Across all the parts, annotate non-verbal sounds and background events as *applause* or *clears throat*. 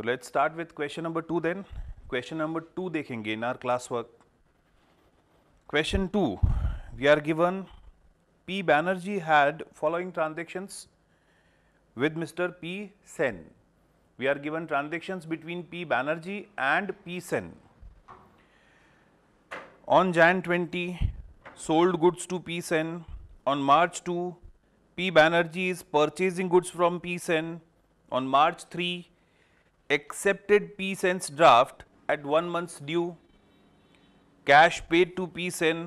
So let's start with question number 2 then. Question number 2 देखेंगे in our classwork. Question 2 we are given P Banerjee had following transactions with Mr. P Sen. We are given transactions between P Banerjee and P Sen. On Jan 20 sold goods to P Sen. On March 2 P Banerjee is purchasing goods from P Sen. On March 3 accepted P Sen's draft at 1 month's due, cash paid to P Sen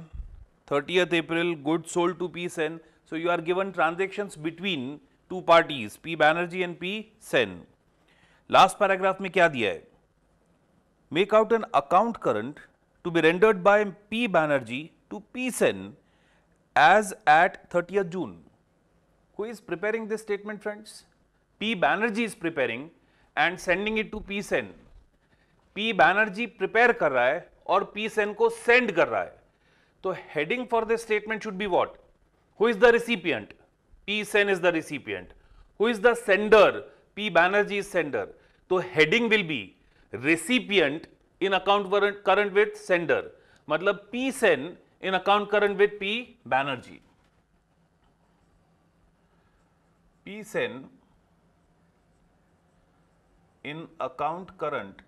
30th April, goods sold to P Sen. So, you are given transactions between two parties P Banerjee and P Sen. Last paragraph में kya diya hai? Make out an account current to be rendered by P Banerjee to P Sen as at 30th June. Who is preparing this statement friends? P Banerjee is preparing and sending it to P Sen P Banerjee prepare कर रहा है और P Sen को send कर रहा है तो heading for this statement should be what who is the recipient P Sen is the recipient who is the sender P Banerjee is sender तो heading will be recipient in account current with sender मतलब P Sen in account current with P Banerjee P Sen in account current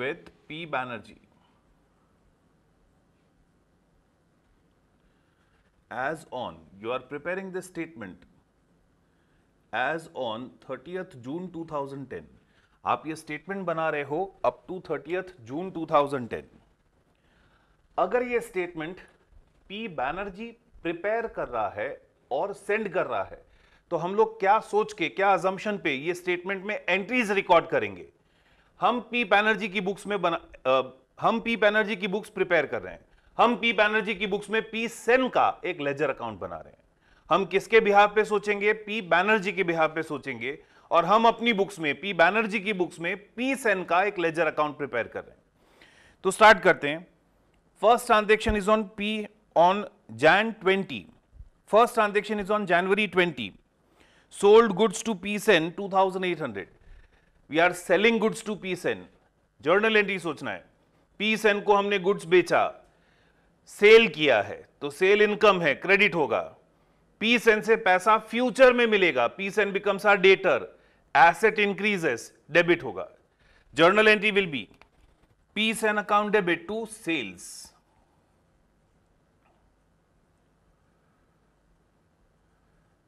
with P. Banerjee as on you are preparing this statement as on 30th June 2010 आप ये statement बना रहे हो up to thirtieth जून 2010 अगर ये statement P Banerjee prepare कर रहा है और सेंड कर रहा है तो हम लोग क्या सोच के क्या अजम्पन पे ये स्टेटमेंट में एंट्रीज रिकॉर्ड करेंगे हम पी बैनर्जी की बुक्स में बना आ, हम पी बैनर्जी की बुक्स प्रिपेयर कर रहे हैं हम पी बैनर्जी की बुक्स में पी सेन का एक लेजर अकाउंट बना रहे हैं हम किसके बिहार पे सोचेंगे पी बैनर्जी के बिहार पे सोचेंगे और हम अपनी बुक्स में पी बैनर्जी की बुक्स में पी सेन का एक लेजर अकाउंट प्रिपेयर कर रहे हैं तो स्टार्ट करते हैं first transaction is on P on Jan twenty first transaction is on January twenty sold goods to PSN 2800 we are selling goods to PSN journal entry सोचना है PSN को हमने गुड्स बेचा सेल किया है तो सेल इनकम है credit होगा PSN से पैसा फ्यूचर में मिलेगा PSN becomes our debtor asset increases debit होगा journal entry will be PSN account debit to sales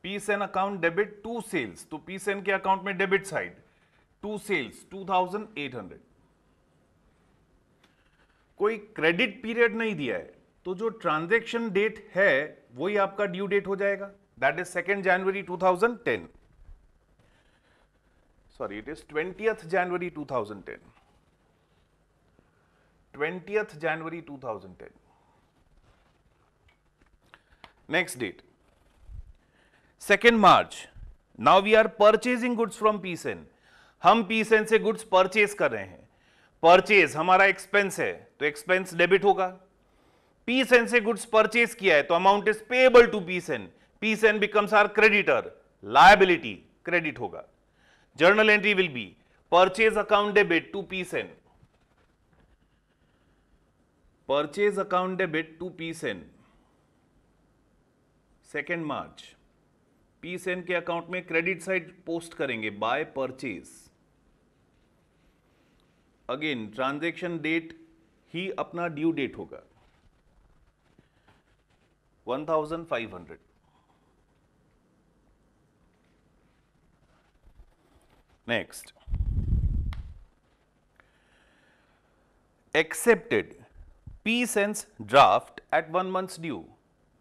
PSN account debit to sales तो पीस एन के अकाउंट में डेबिट साइड टू सेल्स 2800 कोई credit period नहीं दिया है तो जो ट्रांजेक्शन डेट है वही आपका ड्यू डेट हो जाएगा that is second January 2010 sorry it is twentieth January 2010 20th thousand 2010. Next date second March now we are purchasing goods from PSN हम पीसेन से गुड्स परचेज कर रहे हैं परचेज हमारा एक्सपेंस है तो एक्सपेंस डेबिट होगा पीसेन से गुड्स परचेज किया है तो amount is payable to PSN PSN becomes our creditor liability credit होगा journal entry will be purchase account debit to PSN purchase account debit to PSN second March P Sen के account में credit side post करेंगे by purchase again transaction date ही अपना due date होगा 1500 next accepted P sends draft at one months due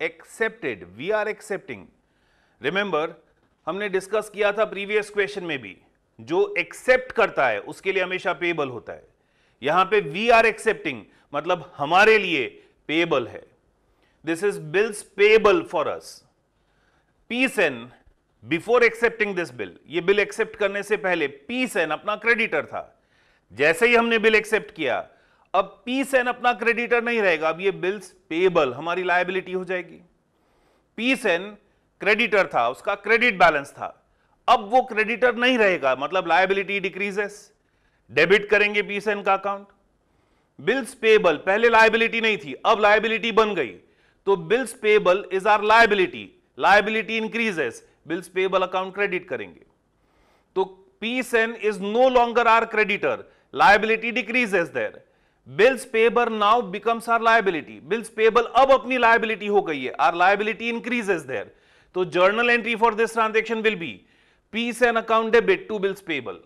accepted we are accepting remember हमने discuss किया था previous question में भी जो एक्सेप्ट करता है उसके लिए हमेशा पेबल होता है यहां पे वी आर एक्सेप्टिंग मतलब हमारे लिए पेबल है this is bills payable for us P Sen before accepting this bill ये बिल एक्सेप्ट करने से पहले पी सेन अपना क्रेडिटर था जैसे ही हमने बिल एक्सेप्ट किया अब पी सेन अपना क्रेडिटर नहीं रहेगा अब ये बिल्स पेबल हमारी लाइबिलिटी हो जाएगी पी सेन क्रेडिटर था उसका क्रेडिट बैलेंस था अब वो क्रेडिटर नहीं रहेगा मतलब लाइबिलिटी डिक्रीजेस डेबिट करेंगे पीस एंड का अकाउंट बिल्स पेबल पहले लाइबिलिटी नहीं थी अब लाइबिलिटी बन गई तो bills payable is our liability liability increases bills payable account credit करेंगे तो PSN is no longer our creditor liability decreases there bills payable now becomes our liability bills payable अब अपनी लाइबिलिटी हो गई है आर लाइबिलिटी इंक्रीजेस देर तो journal entry for this transaction will be PSN account debit to bills payable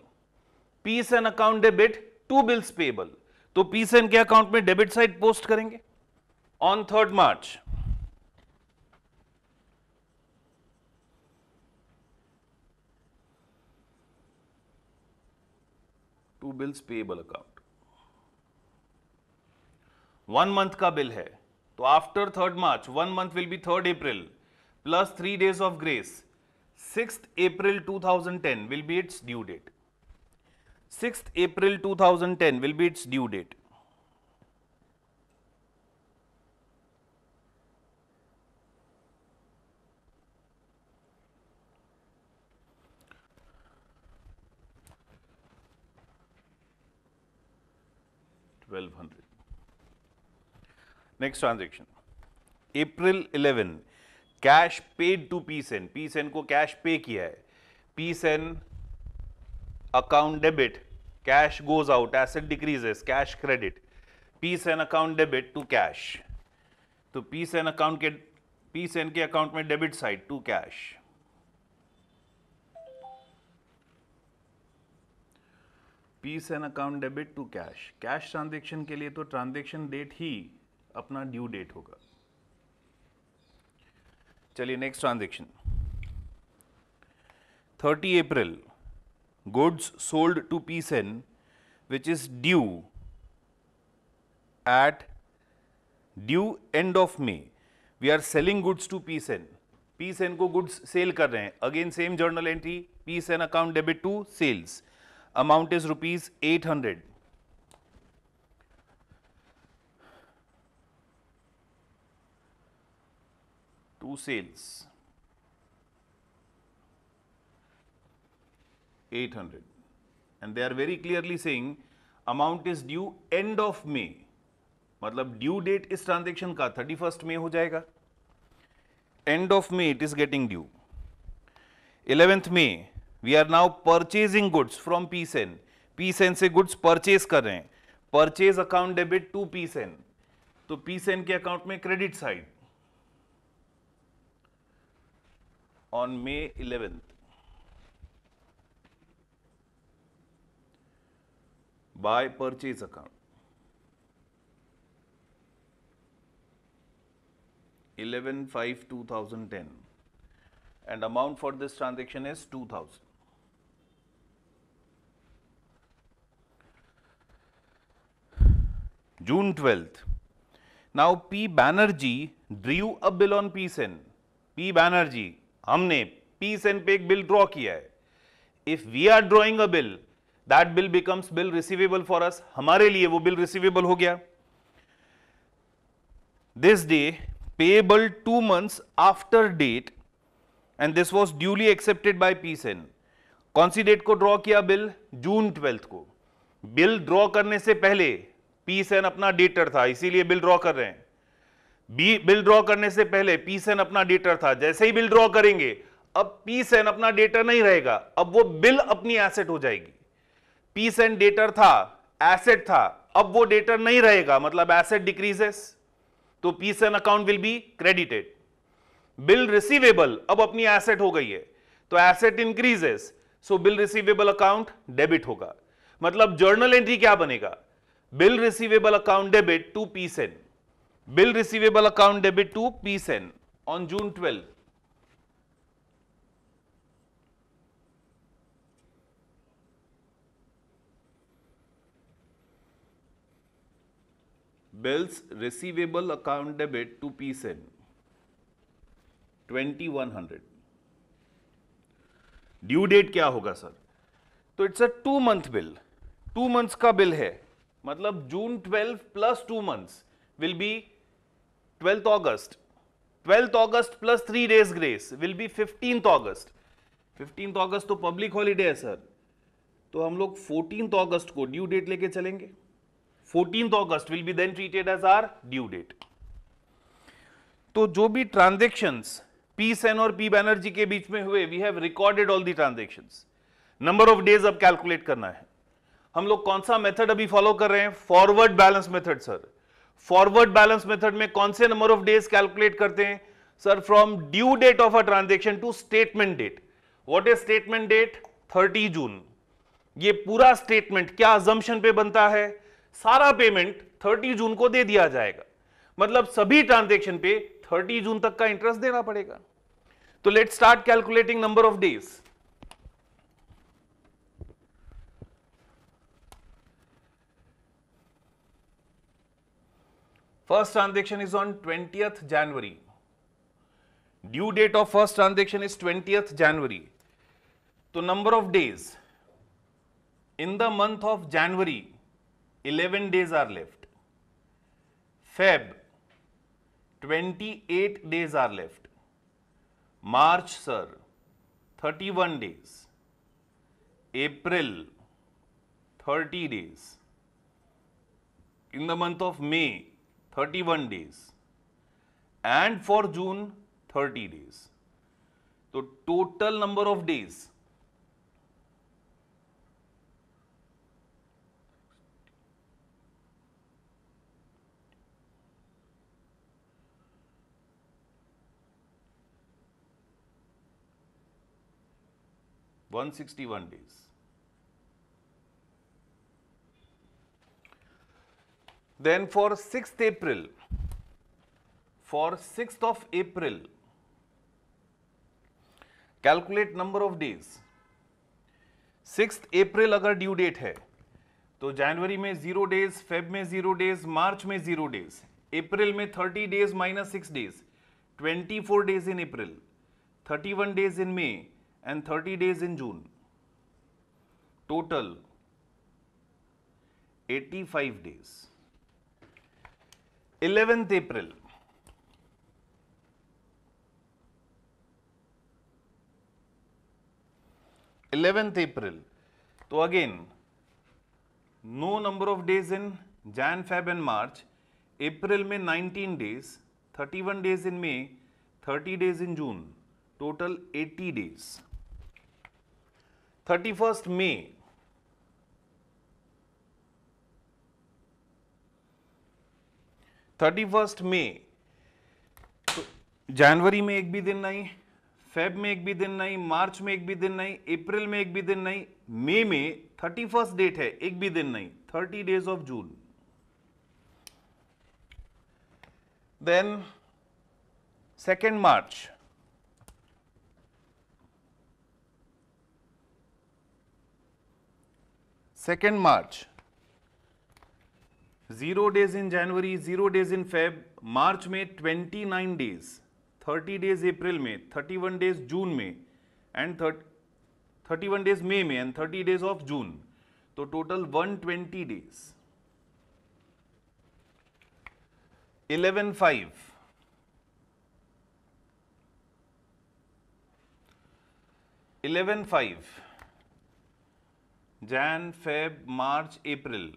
PSN account debit to bills payable तो PSN के account में debit side post करेंगे on third March to bills payable account one month का bill है तो after third March one month will be third April plus 3 days of grace. 6th April 2010 will be its due date. 6th April 2010 will be its due date. Twelve hundred. Next transaction, April 11, cash paid to P Sen P Sen को cash pay किया है P Sen account debit cash goes out asset decreases cash credit P Sen account debit to cash तो P Sen account के P Sen के account में debit side to cash PSN account debit to cash cash transaction के लिए तो transaction date ही अपना due date होगा चलिए next transaction thirty April goods sold to P Sen which is due at due end of May we are selling goods to P Sen P Sen को goods sale कर रहे हैं again same journal entry P Sen account debit to sales amount is rupees eight hundred two sales 800 and they are very clearly saying amount is due end of May मतलब due date इस transaction का 31 मई हो जाएगा end of May it is getting due 11th May we are now purchasing goods from P Sen P Sen से goods purchase कर रहे हैं purchase account debit to P Sen तो पी सेन के अकाउंट में credit side on May 11th. by purchase account. 11 5 2010 and amount for this transaction is 2000. June 12th. Now P Banerjee drew a bill on P Sen. P Banerjee हमने P Sen पे एक bill draw किया है if we are drawing a bill that bill becomes bill receivable for us हमारे लिए वो bill receivable हो गया day payable two months after date and this was duly accepted by P Sen कौन सी डेट को ड्रॉ किया बिल जून ट्वेल्थ को बिल ड्रॉ करने से पहले सेन अपना डेटर था इसीलिए बिल ड्रॉ कर रहे हैं बी बिल ड्रॉ करने से पहले पी सेन अपना डेटर था जैसे ही बिल ड्रॉ करेंगे अब पी सेन अपना डेटर नहीं रहेगा अब वो बिल अपनी एसेट हो जाएगी पी सेन डेटर था एसेट था अब वो डेटर नहीं रहेगा मतलब एसेट डिक्रीजेस तो P Sen account will be credited bill receivable अब अपनी एसेट हो गई है तो asset increases so bill receivable account debit होगा मतलब जर्नल एंट्री क्या बनेगा bill receivable account debit to P Sen bill receivable account debit to psn on june 12 bills receivable account debit to psn 2100 due date क्या होगा sir तो it's a two month bill two months का bill है मतलब June 12 plus two months will be 12th August. 12th August plus 3 days grace will be 15th August. 15th August तो public holiday है sir तो हम लोग 14th August को due date लेके चलेंगे 14th August will be then treated as our due date. तो जो भी transactions p sen और p बैनर्जी के बीच में हुए we have recorded all the transactions number of days अब calculate करना है हम लोग कौन सा मेथड अभी फॉलो कर रहे हैं forward balance method sir forward balance method में कौन से नंबर ऑफ डेज कैलकुलेट करते हैं sir from due date of a transaction to statement date what is statement date 30 June ये पूरा स्टेटमेंट क्या अजम्पन पे बनता है सारा पेमेंट 30 जून को दे दिया जाएगा मतलब सभी ट्रांजेक्शन पे 30 जून तक का इंटरेस्ट देना पड़ेगा तो let start calculating number of days First transaction is on 20th January. Due date of first transaction is 20th January. So number of days in the month of January 11 days are left. Feb 28 days are left. March sir 31 days. April 30 days. In the month of May 31 days and for June 30 days. So total number of days one sixty one days. Then for 6th April, for 6th of April, calculate number of days six April अगर due date है तो जनवरी में zero days Feb में zero days मार्च में zero days अप्रैल में thirty days minus six days twenty four days in April thirty one days in May and thirty days in June total eighty five days 11th April. Eleventh April. So again, no number of days in Jan, Feb and March. April में 19 days, 31 days in May, 30 days in June. Total 80 days. 31st May thirty first May तो जनवरी में एक भी दिन नहीं Feb में एक भी दिन नहीं मार्च में एक भी दिन नहीं अप्रैल में एक भी दिन नहीं मई में थर्टी फर्स्ट डेट है एक भी दिन नहीं thirty days of June then second March second March zero days in January zero days in Feb मार्च में twenty nine days thirty days अप्रैल में थर्टी वन डेज जून में and thirty one days May में and thirty days of June तो total one twenty days eleven five eleven five Jan Feb March April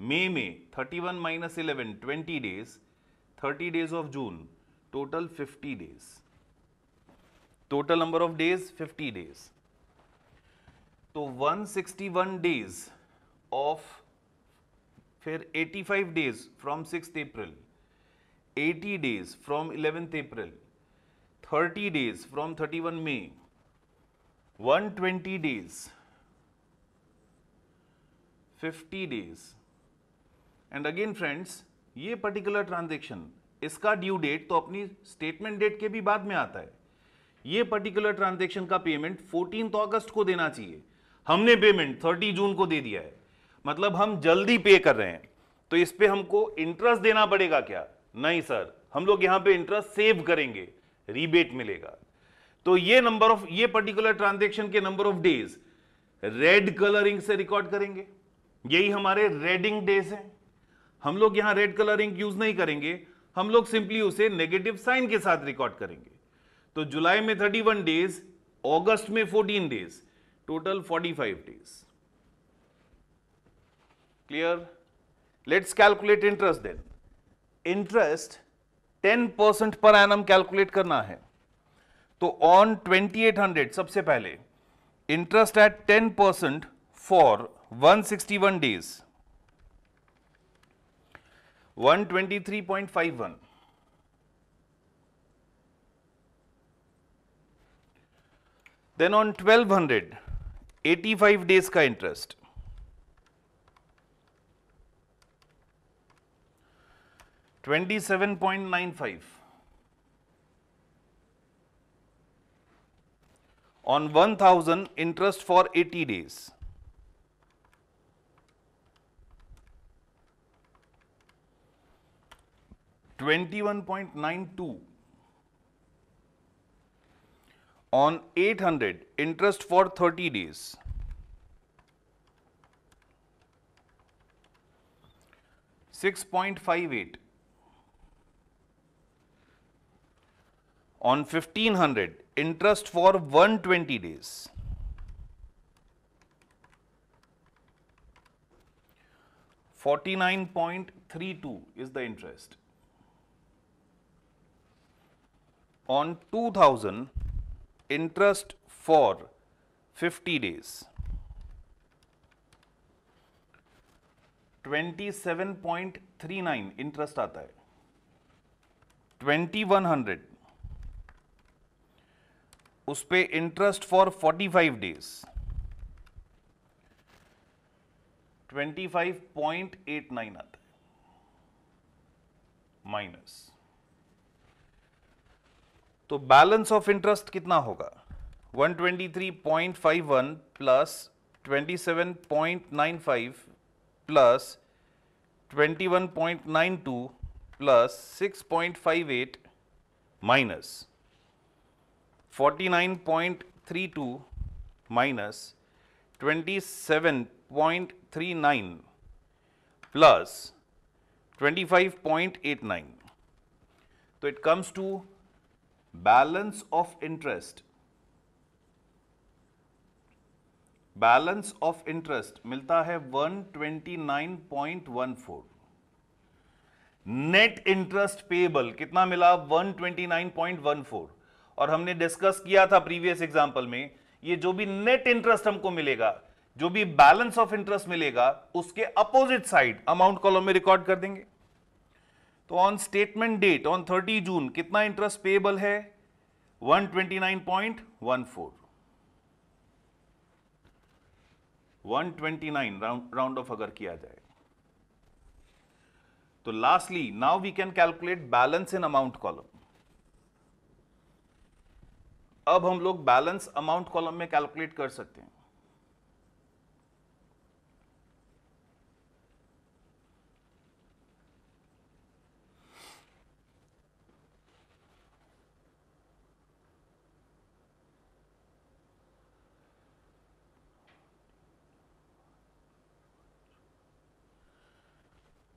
May में thirty one minus eleven twenty days thirty days of June total fifty days total number of days fifty days तो one sixty one days of फिर eighty five days from six April eighty days from eleventh April thirty days from thirty one May one twenty days fifty days and again friends ये particular transaction इसका due date तो अपनी statement date के भी बाद में आता है ये पर्टिकुलर ट्रांजेक्शन का पेमेंट फोर्टीन अगस्त को देना चाहिए हमने पेमेंट थर्टी जून को दे दिया है मतलब हम जल्दी पे कर रहे हैं तो इस पर हमको इंटरेस्ट देना पड़ेगा क्या नहीं सर हम लोग यहां पे इंटरेस्ट सेव करेंगे रिबेट मिलेगा तो ये नंबर ऑफ ये पर्टिकुलर ट्रांजेक्शन के number of days red colouring से रिकॉर्ड करेंगे यही हमारे रेडिंग डेज हैं हम लोग यहां रेड कलर इंक यूज नहीं करेंगे हम लोग सिंपली उसे नेगेटिव साइन के साथ रिकॉर्ड करेंगे तो जुलाई में 31 डेज ऑगस्ट में 14 days total 45 days clear let's calculate interest then interest 10 percent per annum calculate करना है तो ऑन 2800 सबसे पहले interest at 10 percent for 161 days 123.51. Then on 1200, 85 days ka interest. Twenty-seven point nine five on one thousand interest for eighty days. 21.92 on 800 interest for 30 days. Six point five eight on fifteen hundred interest for one twenty days. Forty nine point three two is the interest. on 2000 interest for 50 days 27.39 interest आता है 2100 उस पर interest for 45 days 25.89 आता है minus तो balance of interest कितना होगा 123.51 plus 27.95 plus 21.92 plus 6.58 minus 49.32 minus 27.39 plus 25.89 तो it comes to balance of interest balance of interest मिलता है 129.14 नेट इंटरेस्ट पेबल कितना मिला 129.14 और हमने डिस्कस किया था प्रीवियस एग्जांपल में ये जो भी नेट इंटरेस्ट हमको मिलेगा जो भी बैलेंस ऑफ इंटरेस्ट मिलेगा उसके अपोजिट साइड अमाउंट कॉलम में रिकॉर्ड कर देंगे तो on statement date on 30 June कितना इंटरेस्ट पेबल है 129.14 129 राउंड राउंड ऑफ अगर किया जाए तो lastly now we can calculate balance in amount column अब हम लोग बैलेंस अमाउंट कॉलम में कैलकुलेट कर सकते हैं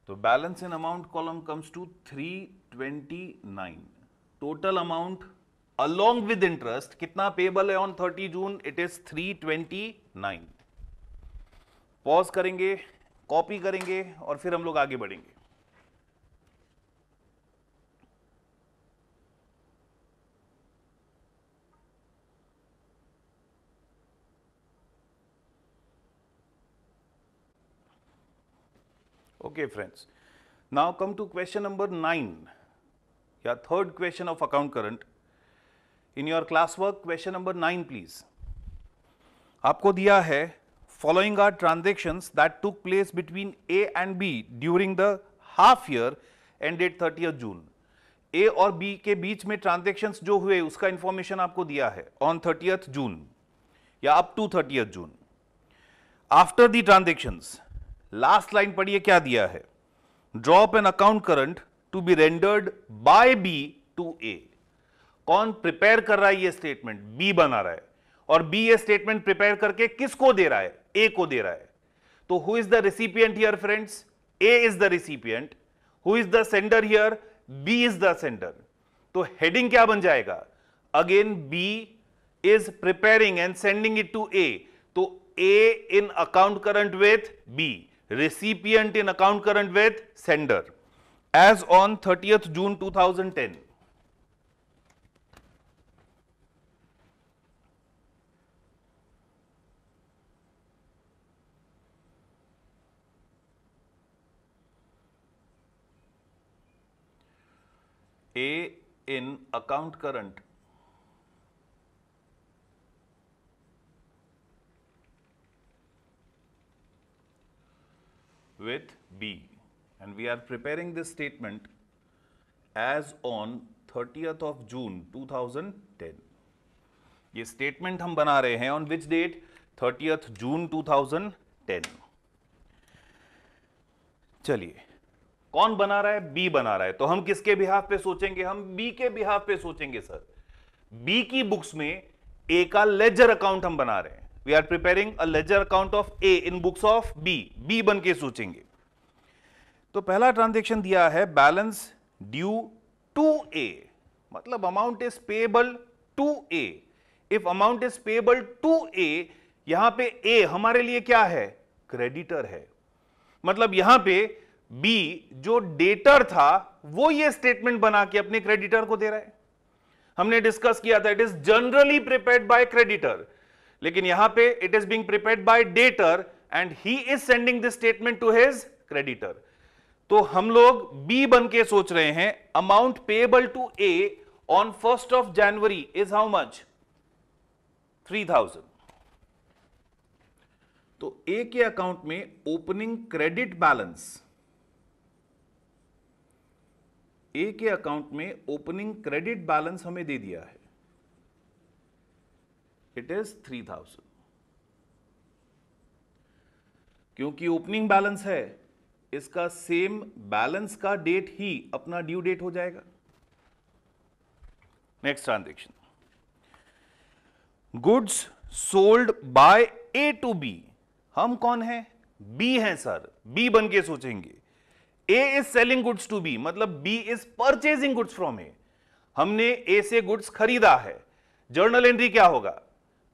तो balance in amount column comes to 329 total amount along with interest कितना पेबल है on 30 June it is 329 pause करेंगे कॉपी करेंगे और फिर हम लोग आगे बढ़ेंगे Okay friends, now come to question number 9, your third question of account current. In your class work question number 9 please. aapko diya hai following are transactions that took place between A and B during the half year ended 30th June. ए और B के बीच में transactions जो हुए उसका information आपको दिया है on thirtieth June या up to thirtieth June after the transactions last line पढ़िए क्या दिया है drop an account current to be rendered by B to A कौन प्रिपेयर कर रहा है ये स्टेटमेंट बी बना रहा है और बी ये स्टेटमेंट प्रिपेयर करके किसको दे रहा है ए को दे रहा है तो who is the recipient here friends A is the recipient who is the sender here B is the sender तो हेडिंग क्या बन जाएगा again B is preparing and sending it to A तो A in account current with B recipient in account current with sender as on 30th June 2010. A in account current with B. And we are preparing this statement as on 30th of June 2010. ये statement हम बना रहे हैं on which date 30th जून 2010 चलिए कौन बना रहा है बी बना रहा है तो हम किसके बिहाफ पे सोचेंगे हम बी के बिहाफ पे सोचेंगे सर बी की बुक्स में ए का लेजर अकाउंट हम बना रहे हैं we are preparing a ledger account of A in books of B B बन के सोचेंगे तो पहला ट्रांजेक्शन दिया है बैलेंस ड्यू टू ए मतलब amount is payable to A if amount is payable to A यहां पे ए हमारे लिए क्या है क्रेडिटर है मतलब यहां पे बी जो डेटर था वो ये स्टेटमेंट बना के अपने क्रेडिटर को दे रहा है हमने डिस्कस किया था it is generally prepared by creditor लेकिन यहां पे it is being prepared by debtor and he is sending this statement to his creditor तो हम लोग बी बन के सोच रहे हैं amount payable to A on first of January is how much three thousand तो ए के अकाउंट में ओपनिंग क्रेडिट बैलेंस ए के अकाउंट में ओपनिंग क्रेडिट बैलेंस हमें दे दिया है इज थ्री थाउजेंड क्योंकि ओपनिंग बैलेंस है इसका सेम बैलेंस का डेट ही अपना ड्यू डेट हो जाएगा next transaction goods sold by A to B हम कौन है बी हैं सर बी बन के सोचेंगे A is selling goods to B मतलब B is purchasing goods from A हमने ए से गुड्स खरीदा है जर्नल एंट्री क्या होगा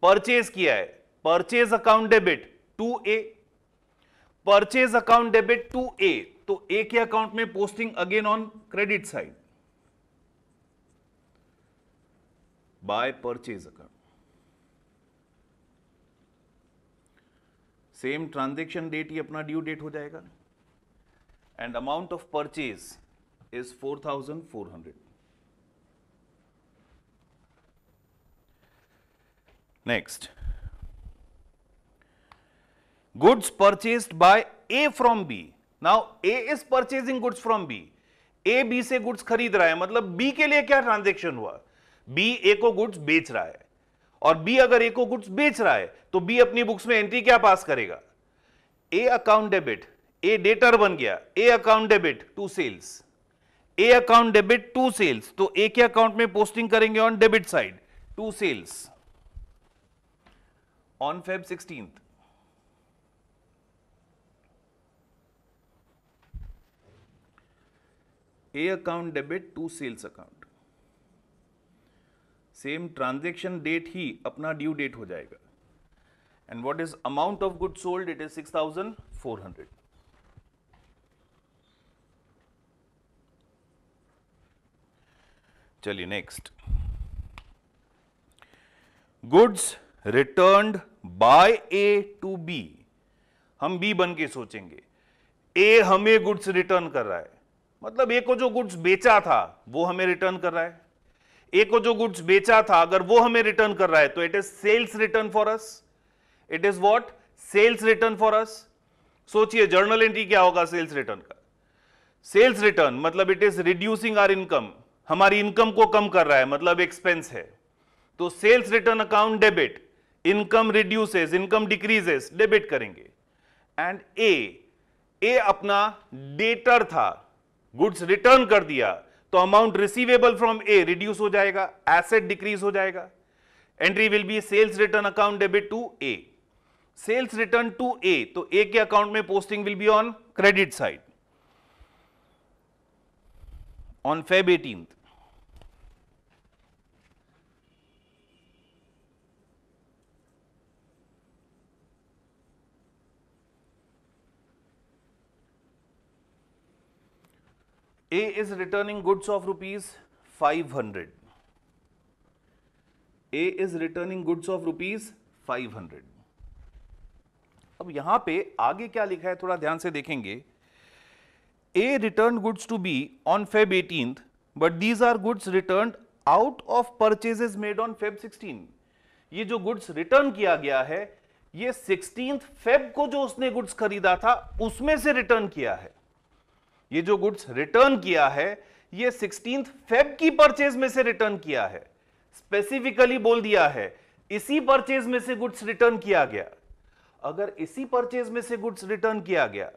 परचेज किया है purchase account debit to A purchase account debit to A तो ए के अकाउंट में posting again on credit side by purchase account same transaction date ही अपना ड्यू डेट हो जाएगा and amount of purchase is four thousand four hundred Next, goods purchased by A from B. Now A is purchasing goods from B. A B से goods खरीद रहा है मतलब B के लिए क्या ट्रांजेक्शन हुआ B A को goods बेच रहा है और बी अगर ए को गुड्स बेच रहा है तो बी अपनी बुक्स में एंट्री क्या पास करेगा A account debit A debtor बन गया A account debit to sales A account debit to sales तो ए के अकाउंट में पोस्टिंग करेंगे on debit side to sales on Feb 16th. A account debit to sales account. Same transaction date ही अपना due date हो जाएगा and what is amount of good sold it is six thousand four hundred चलिए next goods returned by A to B हम B बन के सोचेंगे ए हमें गुड्स रिटर्न कर रहा है मतलब ए को जो गुड्स बेचा था वो हमें रिटर्न कर रहा है ए को जो गुड्स बेचा था अगर वो हमें रिटर्न कर रहा है तो it is sales return for us it is what sales return for us सोचिए जर्नल एंट्री क्या होगा सेल्स रिटर्न का सेल्स रिटर्न मतलब it is reducing our income हमारी इनकम को कम कर रहा है मतलब एक्सपेंस है तो sales return account debit income reduces income decreases debit करेंगे एंड ए ए अपना डेटर था गुड्स रिटर्न कर दिया तो amount receivable from A reduce हो जाएगा एसेट डिक्रीज हो जाएगा entry will be sales return account debit to A sales return to A तो ए के अकाउंट में posting will be on credit side on Feb eighteenth A is returning goods of rupees hundred A is returning goods of rupees hundred अब यहां पे आगे क्या लिखा है थोड़ा ध्यान से देखेंगे A return goods to B on Feb eighteen but these are goods return out of purchases made on Feb sixteen ये जो गुड्स रिटर्न किया गया है ये सिक्सटीन फेब को जो उसने गुड्स खरीदा था उसमें से रिटर्न किया है ये जो गुड्स रिटर्न किया है ये सिक्सटीन फेब की परचेज में से रिटर्न किया है स्पेसिफिकली बोल दिया है इसी परचेज में से गुड्स रिटर्न किया गया अगर इसी परचेज में से गुड्स रिटर्न किया गया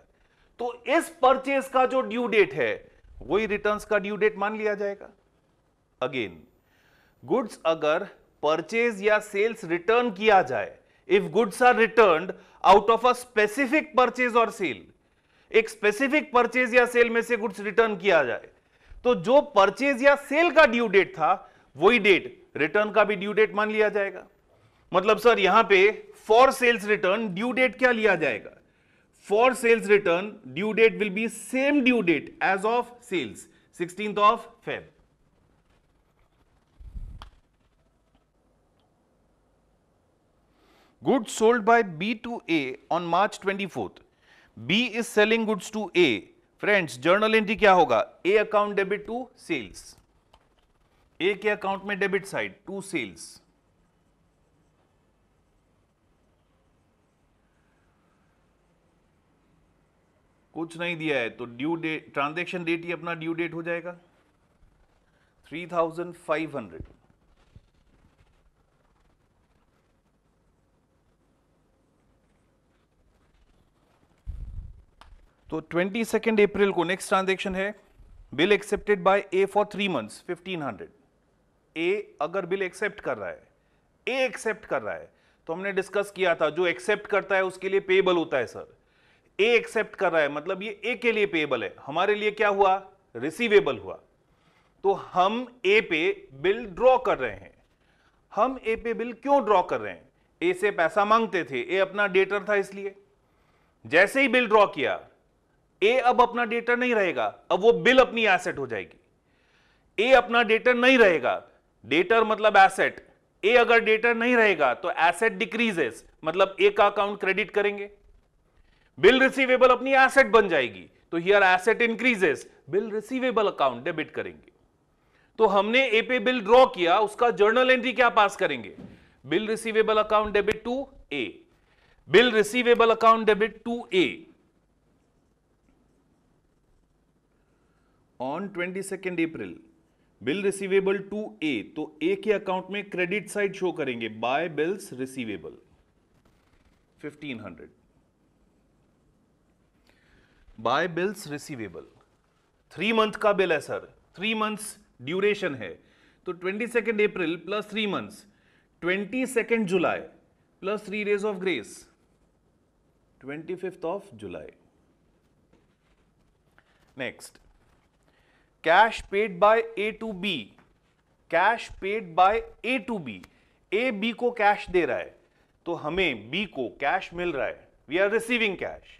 तो इस परचेज का जो ड्यू डेट है वही रिटर्न का ड्यू डेट मान लिया जाएगा अगेन गुड्स अगर परचेज या सेल्स रिटर्न किया जाए if goods are return out of a specific purchase और सेल एक स्पेसिफिक परचेज या सेल में से गुड्स रिटर्न किया जाए तो जो परचेज या सेल का ड्यू डेट था वही डेट रिटर्न का भी ड्यू डेट मान लिया जाएगा मतलब सर यहां पे for sales return due date क्या लिया जाएगा for sales return due date will be same due date as of sales sixteenth of Feb sold by B to A on March twenty fourth B is selling goods to A friends journal entry क्या होगा A account debit to sales A के account में debit side to sales कुछ नहीं दिया है तो due date transaction date ही अपना ड्यू डेट हो जाएगा थ्री थाउजेंड फाइव हंड्रेड तो ट्वेंटी सेकेंड अप्रैल को नेक्स्ट ट्रांजेक्शन है bill accepted by A for three months fifteen hundred A अगर बिल एक्सेप्ट कर रहा है ए एक्सेप्ट कर रहा है तो हमने डिस्कस किया था जो एक्सेप्ट करता है उसके लिए पेबल होता है सर ए एक्सेप्ट कर रहा है मतलब ये ए के लिए पेबल है हमारे लिए क्या हुआ रिसीवेबल हुआ तो हम ए पे बिल ड्रॉ कर रहे हैं हम ए पे बिल क्यों ड्रॉ कर रहे हैं ए से पैसा मांगते थे ए अपना डेटर था इसलिए जैसे ही बिल ड्रॉ किया ए अब अपना डेटर नहीं रहेगा अब वो बिल अपनी एसेट हो जाएगी ए अपना डेटर नहीं रहेगा डेटर मतलब एसेट ए अगर डेटर नहीं रहेगा तो एसेट डिक्रीजेस मतलब ए का अकाउंट क्रेडिट करेंगे बिल रिसीवेबल अपनी एसेट बन जाएगी तो here asset increases bill receivable account debit करेंगे तो हमने ए पे बिल ड्रॉ किया उसका जर्नल एंट्री क्या पास करेंगे bill receivable account debit to A bill receivable account debit to A on twenty second April bill receivable to A तो A के अकाउंट में क्रेडिट साइड शो करेंगे by bills receivable fifteen hundred by bills receivable three month का bill है sir three months duration है तो twenty second April plus three months twenty second July plus three days of grace twenty fifth of July next cash paid by A to B cash paid by A to B A B को cash दे रहा है तो हमें B को cash मिल रहा है we are receiving cash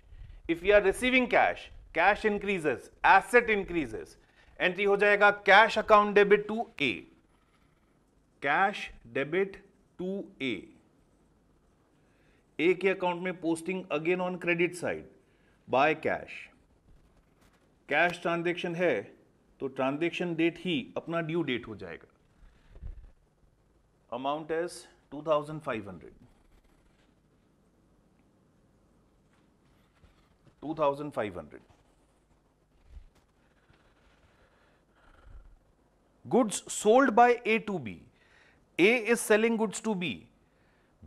if you are receiving cash cash increases asset increases entry हो जाएगा cash account debit to A cash debit to A A के अकाउंट में posting again on credit side by cash cash transaction है तो transaction date ही अपना due date हो जाएगा amount as 2500 2500 goods sold by A to B A is selling goods to B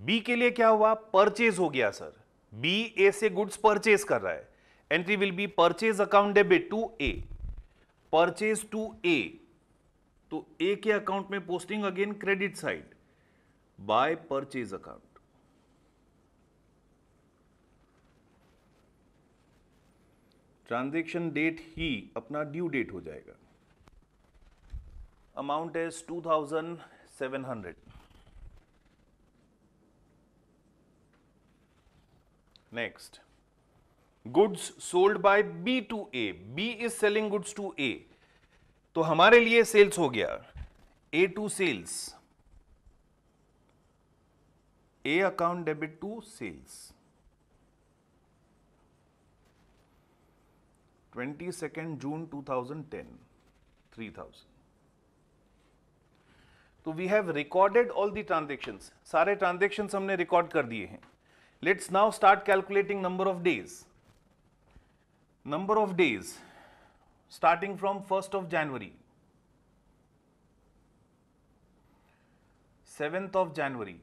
B के लिए क्या हुआ परचेज हो गया सर बी ए से गुड्स परचेज कर रहा है entry will be purchase account debit to A purchase to A तो ए के अकाउंट में posting again credit side by purchase account transaction date ही अपना ड्यू डेट हो जाएगा amount as two thousand seven hundred next goods sold by B to A B is selling goods to A तो हमारे लिए sales हो गया A to sales A account debit to sales twenty second June two thousand ten three thousand तो we have recorded all the transaction सारे transaction हमने record कर दिए हैं let's now start calculating number of days number of days starting from 1st of January, 7th of January,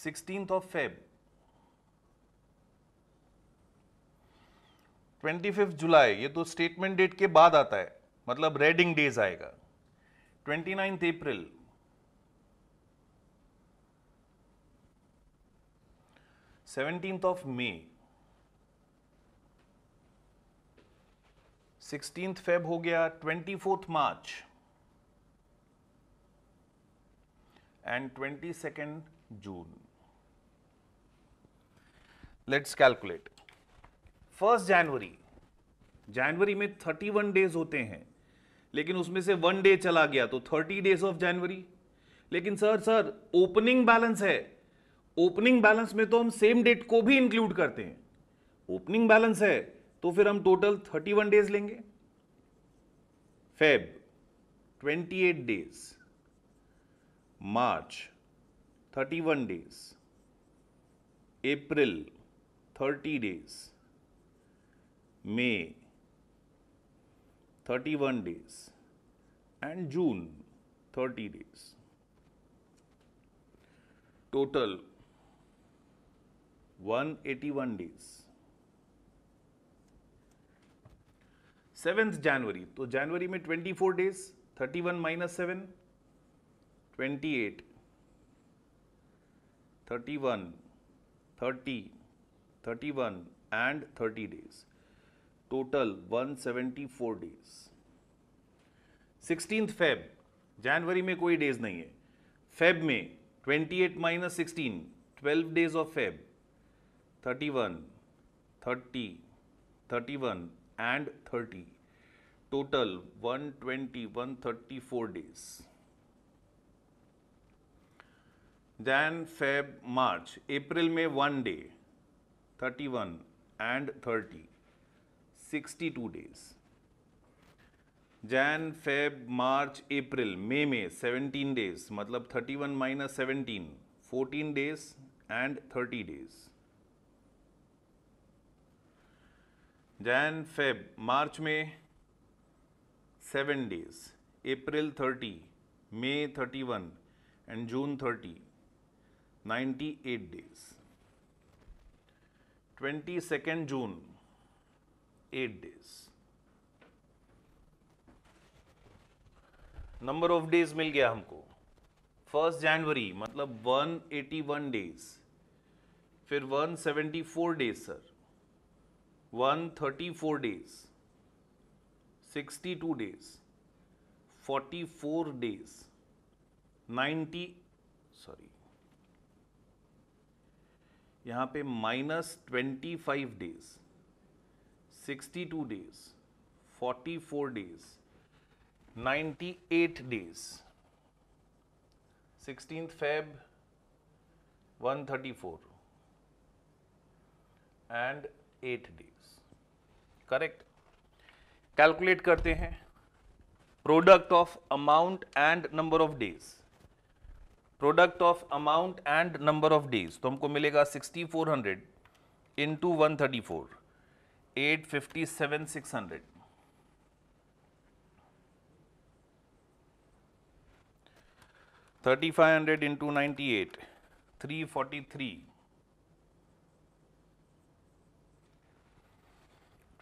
16th of Feb, 25th july ये तो statement date के बाद आता है मतलब reading days आएगा 29th april 17th of May sixteen Feb हो गया twenty fourth March and twenty second June let's calculate first January जनवरी में थर्टी वन डेज होते हैं लेकिन उसमें से वन डे चला गया तो थर्टी डेज ऑफ जनवरी लेकिन सर सर ओपनिंग बैलेंस है ओपनिंग बैलेंस में तो हम सेम डेट को भी इंक्लूड करते हैं ओपनिंग बैलेंस है तो फिर हम टोटल 31 डेज लेंगे Feb 28 days March 31 days April 30 days May 31 days and June 30 days total 181 days seventh January तो जनवरी में twenty four days thirty one minus seven twenty eight thirty one thirty thirty one and thirty days total one seventy four days sixteen Feb जनवरी में कोई डेज नहीं है Feb में twenty eight minus sixteen twelve days of Feb thirty thirty one and 30. Total 120, 134 days. Jan, Feb, March, April, May, one day, 31 and 30, 62 days. Jan, Feb, March, April, May, May, 17 days, मतलब 31 minus 17, 14 days and 30 days. Jan Feb मार्च में seven days April thirty May thirty one and June thirty ninety eight days twenty second June eight days number of days मिल गया हमको first January मतलब one eighty one days फिर one seventy four days sir one thirty four days sixty two days forty four days ninety sorry यहाँ पे minus twenty five days sixty two days forty four days ninety eight days sixteen Feb one thirty four and eight days correct calculate करते हैं product of amount and number of days product of amount and number of days तो हमको मिलेगा 6400 hundred into one thirty four eight fifty seven six hundred thirty five hundred into ninety eight three forty three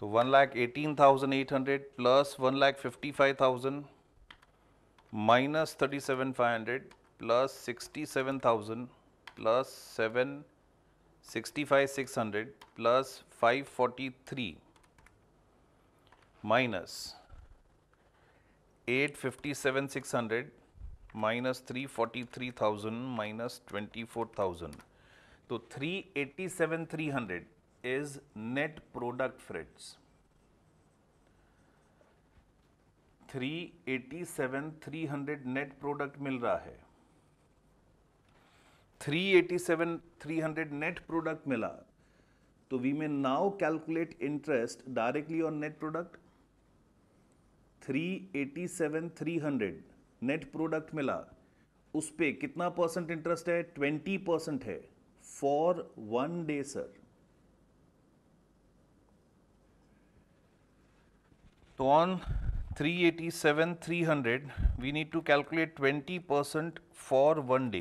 तो one lakh eighteen thousand eight hundred plus one lakh fifty five thousand minus thirty seven five hundred plus sixty seven thousand plus seven sixty five six hundred plus five forty three minus eight fifty seven six hundred minus three forty three thousand minus twenty four thousand तो three eighty seven three hundred is net product friends 387,300 net net product मिल रहा है 387 300 net product मिला तो we may now calculate interest directly on net product 387 300 net product मिला उस पर कितना परसेंट इंटरेस्ट है 20 परसेंट है फॉर वन डे सर तो on 387 hundred we need to calculate twenty percent for one day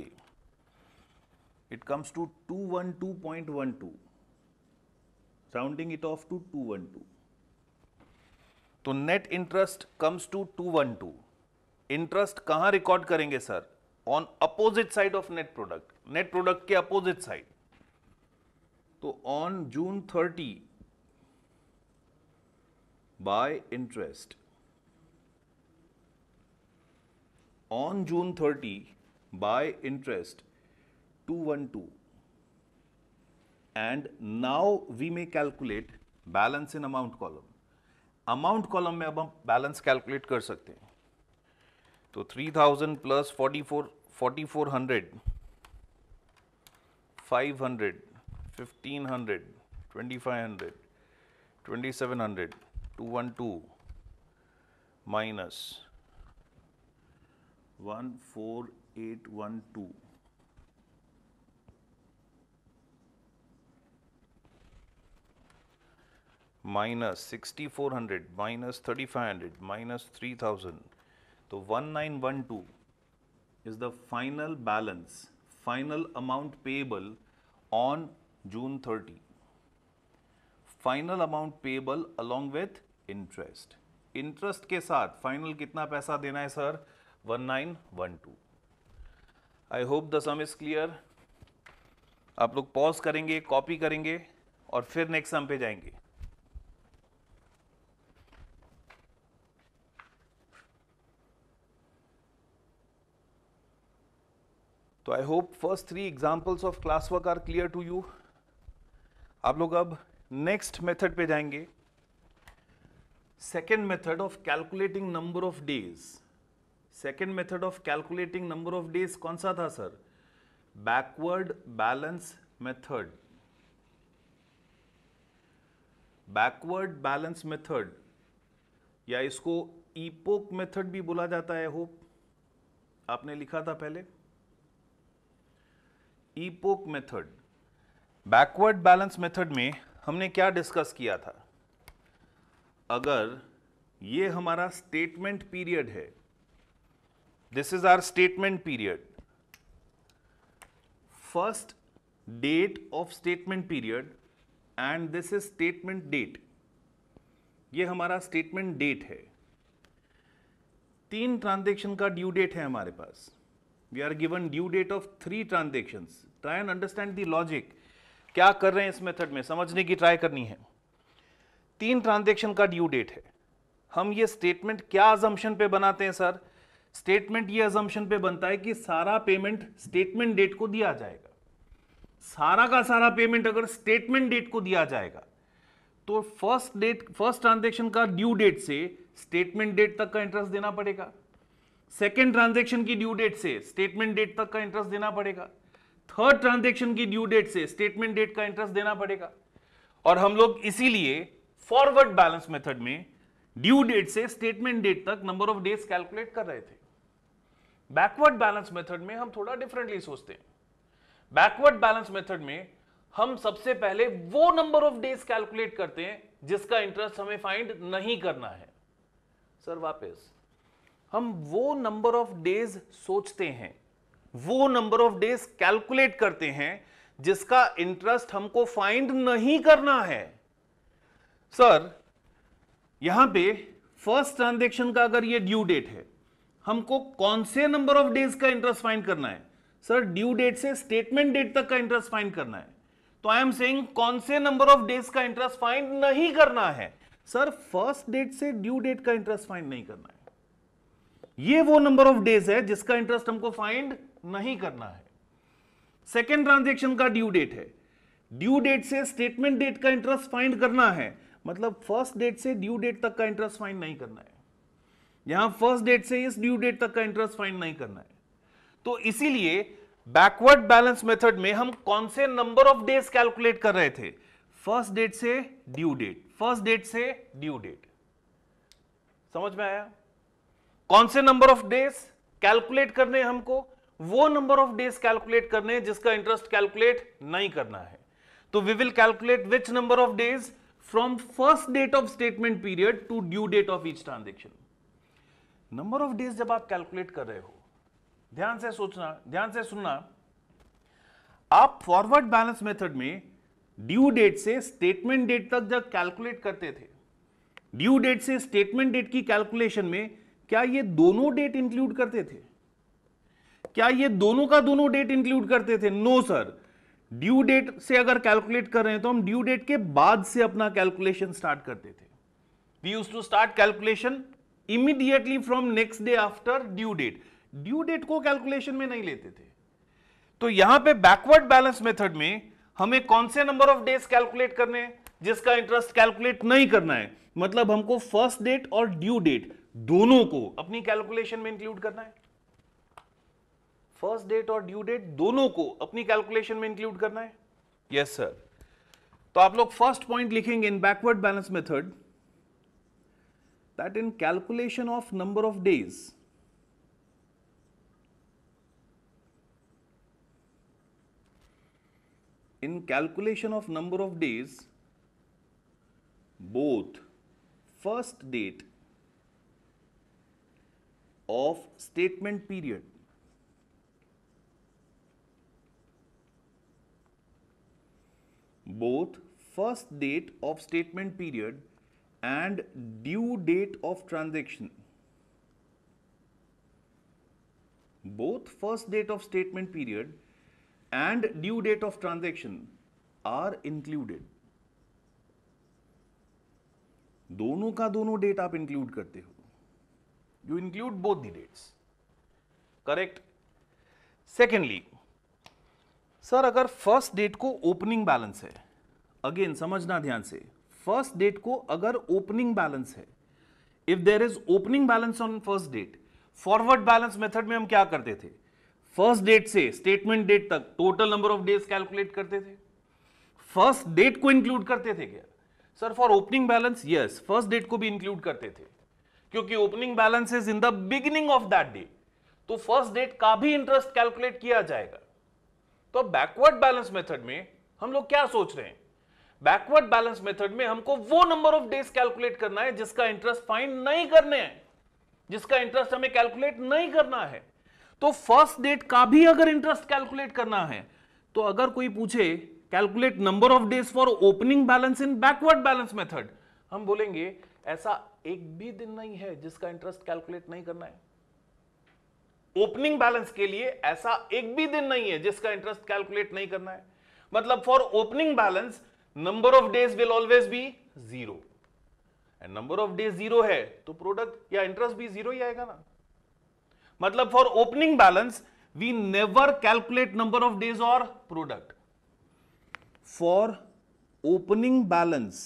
it comes to two two one one point two rounding it off to two one two तो net interest comes to two one two interest कहां record करेंगे sir on opposite side of net product net product के opposite side तो on June thirty by interest. On June 30, by interest 212. And now we may calculate balance in amount column. Amount column में अब हम balance calculate कर सकते हैं तो 3000 plus 44 4400 500 1500 2500 2700 212 minus 14812 minus 6400 minus 3500 minus 3000 so 1912 is the final balance final amount payable on June 30 final amount payable along with interest interest के साथ final कितना पैसा देना है sir one nine one two I hope the sum is clear आप लोग pause करेंगे copy करेंगे और फिर नेक्स्ट सम पे जाएंगे तो I hope first three examples of class work are clear to you आप लोग अब नेक्स्ट मेथड पे जाएंगे second method of calculating number of days second method of calculating number of days कौन सा था sir backward balance method backward balance method या इसको ईपोक मेथड भी बोला जाता है होप आपने लिखा था पहले epoch method backward balance method में हमने क्या डिस्कस किया था अगर ये हमारा स्टेटमेंट पीरियड है this is our statement period first date of statement period and this is statement date ये हमारा स्टेटमेंट डेट है तीन ट्रांजेक्शन का ड्यू डेट है हमारे पास we are given due date of three transaction try and understand the logic क्या कर रहे हैं इस मेथड में समझने की ट्राई करनी है तीन ट्रांजेक्शन का ड्यू डेट है हम ये स्टेटमेंट क्या अजम्पन पे बनाते हैं सर स्टेटमेंट ये अजम्पन पे बनता है कि सारा पेमेंट स्टेटमेंट डेट को दिया जाएगा सारा का सारा पेमेंट अगर स्टेटमेंट डेट को दिया जाएगा तो फर्स्ट डेट फर्स्ट ट्रांजेक्शन का ड्यू डेट से स्टेटमेंट डेट तक का इंटरेस्ट देना पड़ेगा सेकेंड ट्रांजेक्शन की ड्यू डेट से स्टेटमेंट डेट तक का इंटरेस्ट देना पड़ेगा थर्ड ट्रांजेक्शन की ड्यू डेट से स्टेटमेंट डेट का इंटरेस्ट देना पड़ेगा और हम लोग इसीलिए फॉरवर्ड बैलेंस मेथड में ड्यू डेट से स्टेटमेंट डेट तक नंबर ऑफ डेज कैलकुलेट कर रहे थे बैकवर्ड बैलेंस मेथड में हम थोड़ा डिफरेंटली सोचते हैं बैकवर्ड बैलेंस मेथड में हम सबसे पहले वो नंबर ऑफ डेज कैलकुलेट करते हैं जिसका इंटरेस्ट हमें फाइंड नहीं करना है सर वापस हम वो नंबर ऑफ डेज सोचते हैं वो नंबर ऑफ डेज कैलकुलेट करते हैं जिसका इंटरेस्ट हमको फाइंड नहीं करना है सर यहां पे फर्स्ट ट्रांजेक्शन का अगर ये ड्यू डेट है हमको कौन से नंबर ऑफ डेज का इंटरेस्ट फाइंड करना है सर ड्यू डेट से स्टेटमेंट डेट तक का इंटरेस्ट फाइंड करना है तो आई एम सेइंग कौन से नंबर ऑफ डेज का इंटरेस्ट फाइंड नहीं करना है सर फर्स्ट डेट से ड्यू डेट का इंटरेस्ट फाइंड नहीं करना है ये वो नंबर ऑफ डेज है जिसका इंटरेस्ट हमको फाइंड नहीं करना है सेकेंड ट्रांजेक्शन का ड्यू डेट है ड्यू डेट से स्टेटमेंट डेट का इंटरेस्ट फाइंड करना है मतलब फर्स्ट डेट से ड्यू डेट तक का इंटरेस्ट फाइंड नहीं करना है यहां फर्स्ट डेट से इस ड्यू डेट तक का इंटरेस्ट फाइंड नहीं करना है तो इसीलिए बैकवर्ड बैलेंस मेथड में हम कौन से नंबर ऑफ डेज कैलकुलेट कर रहे थे फर्स्ट डेट से ड्यू डेट फर्स्ट डेट से ड्यू डेट समझ में आया कौन से नंबर ऑफ डेज कैलकुलेट करने हमको वो नंबर ऑफ डेज कैलकुलेट करने जिसका इंटरेस्ट कैलकुलेट नहीं करना है तो we will calculate which number of days from first date of statement period to due date of each transaction number of days जब आप calculate कर रहे हो ध्यान से सोचना ध्यान से सुनना आप forward balance method में due date से statement date तक जब calculate करते थे due date से statement date की calculation में क्या ये दोनों डेट इंक्लूड करते थे क्या ये दोनों का दोनों डेट इंक्लूड करते थे no no, sir due date से अगर कैलकुलेट कर रहे हैं तो हम ड्यू डेट के बाद से अपना कैलकुलेशन स्टार्ट करते थे we use to start calculation immediately from next day after due date due date को कैलकुलेशन में नहीं लेते थे तो यहां पे बैकवर्ड बैलेंस मेथड में हमें कौन से नंबर ऑफ डेज कैलकुलेट करने हैं जिसका इंटरेस्ट कैलकुलेट नहीं करना है मतलब हमको फर्स्ट डेट और ड्यू डेट दोनों को अपनी कैलकुलेशन में इंक्लूड करना है फर्स्ट डेट और ड्यू डेट दोनों को अपनी कैलकुलेशन में इंक्लूड करना है यस सर तो आप लोग फर्स्ट पॉइंट लिखेंगे in backward balance method that in calculation of number of days in calculation of number of days both first date of statement period both first date of statement period and due date of transaction both first date of statement period and due date of transaction are included दोनों का दोनों date आप include करते हो you include both the dates correct secondly sir अगर first date को opening balance है again समझना ध्यान से फर्स्ट डेट को अगर ओपनिंग बैलेंस है if there is opening balance on first date forward balance method में हम क्या करते थे फर्स्ट डेट से स्टेटमेंट डेट तक total number of days calculate करते थे फर्स्ट डेट को इंक्लूड करते थे क्या sir for opening balance yes first date को भी इंक्लूड करते थे क्योंकि opening balance is in the beginning of that day तो फर्स्ट डेट का भी इंटरेस्ट कैलकुलेट किया जाएगा तो बैकवर्ड बैलेंस मेथड में हम लोग क्या सोच रहे हैं बैकवर्ड बैलेंस मेथड में हमको वो नंबर ऑफ डेज कैलकुलेट करना है जिसका इंटरेस्ट फाइन नहीं करने हैं जिसका इंटरेस्ट हमें कैलकुलेट नहीं करना है तो फर्स्ट डेट का भी अगर इंटरेस्ट कैलकुलेट करना है तो अगर कोई पूछे calculate number of days for opening balance in backward balance method हम बोलेंगे ऐसा एक भी दिन नहीं है जिसका इंटरेस्ट कैलकुलेट नहीं करना है ओपनिंग बैलेंस के लिए ऐसा एक भी दिन नहीं है जिसका इंटरेस्ट कैलकुलेट नहीं करना है मतलब for opening balance number of days will always be zero and number of days zero है तो प्रोडक्ट या इंटरेस्ट भी जीरो ही आएगा ना मतलब for opening balance we never calculate number of days और product for opening balance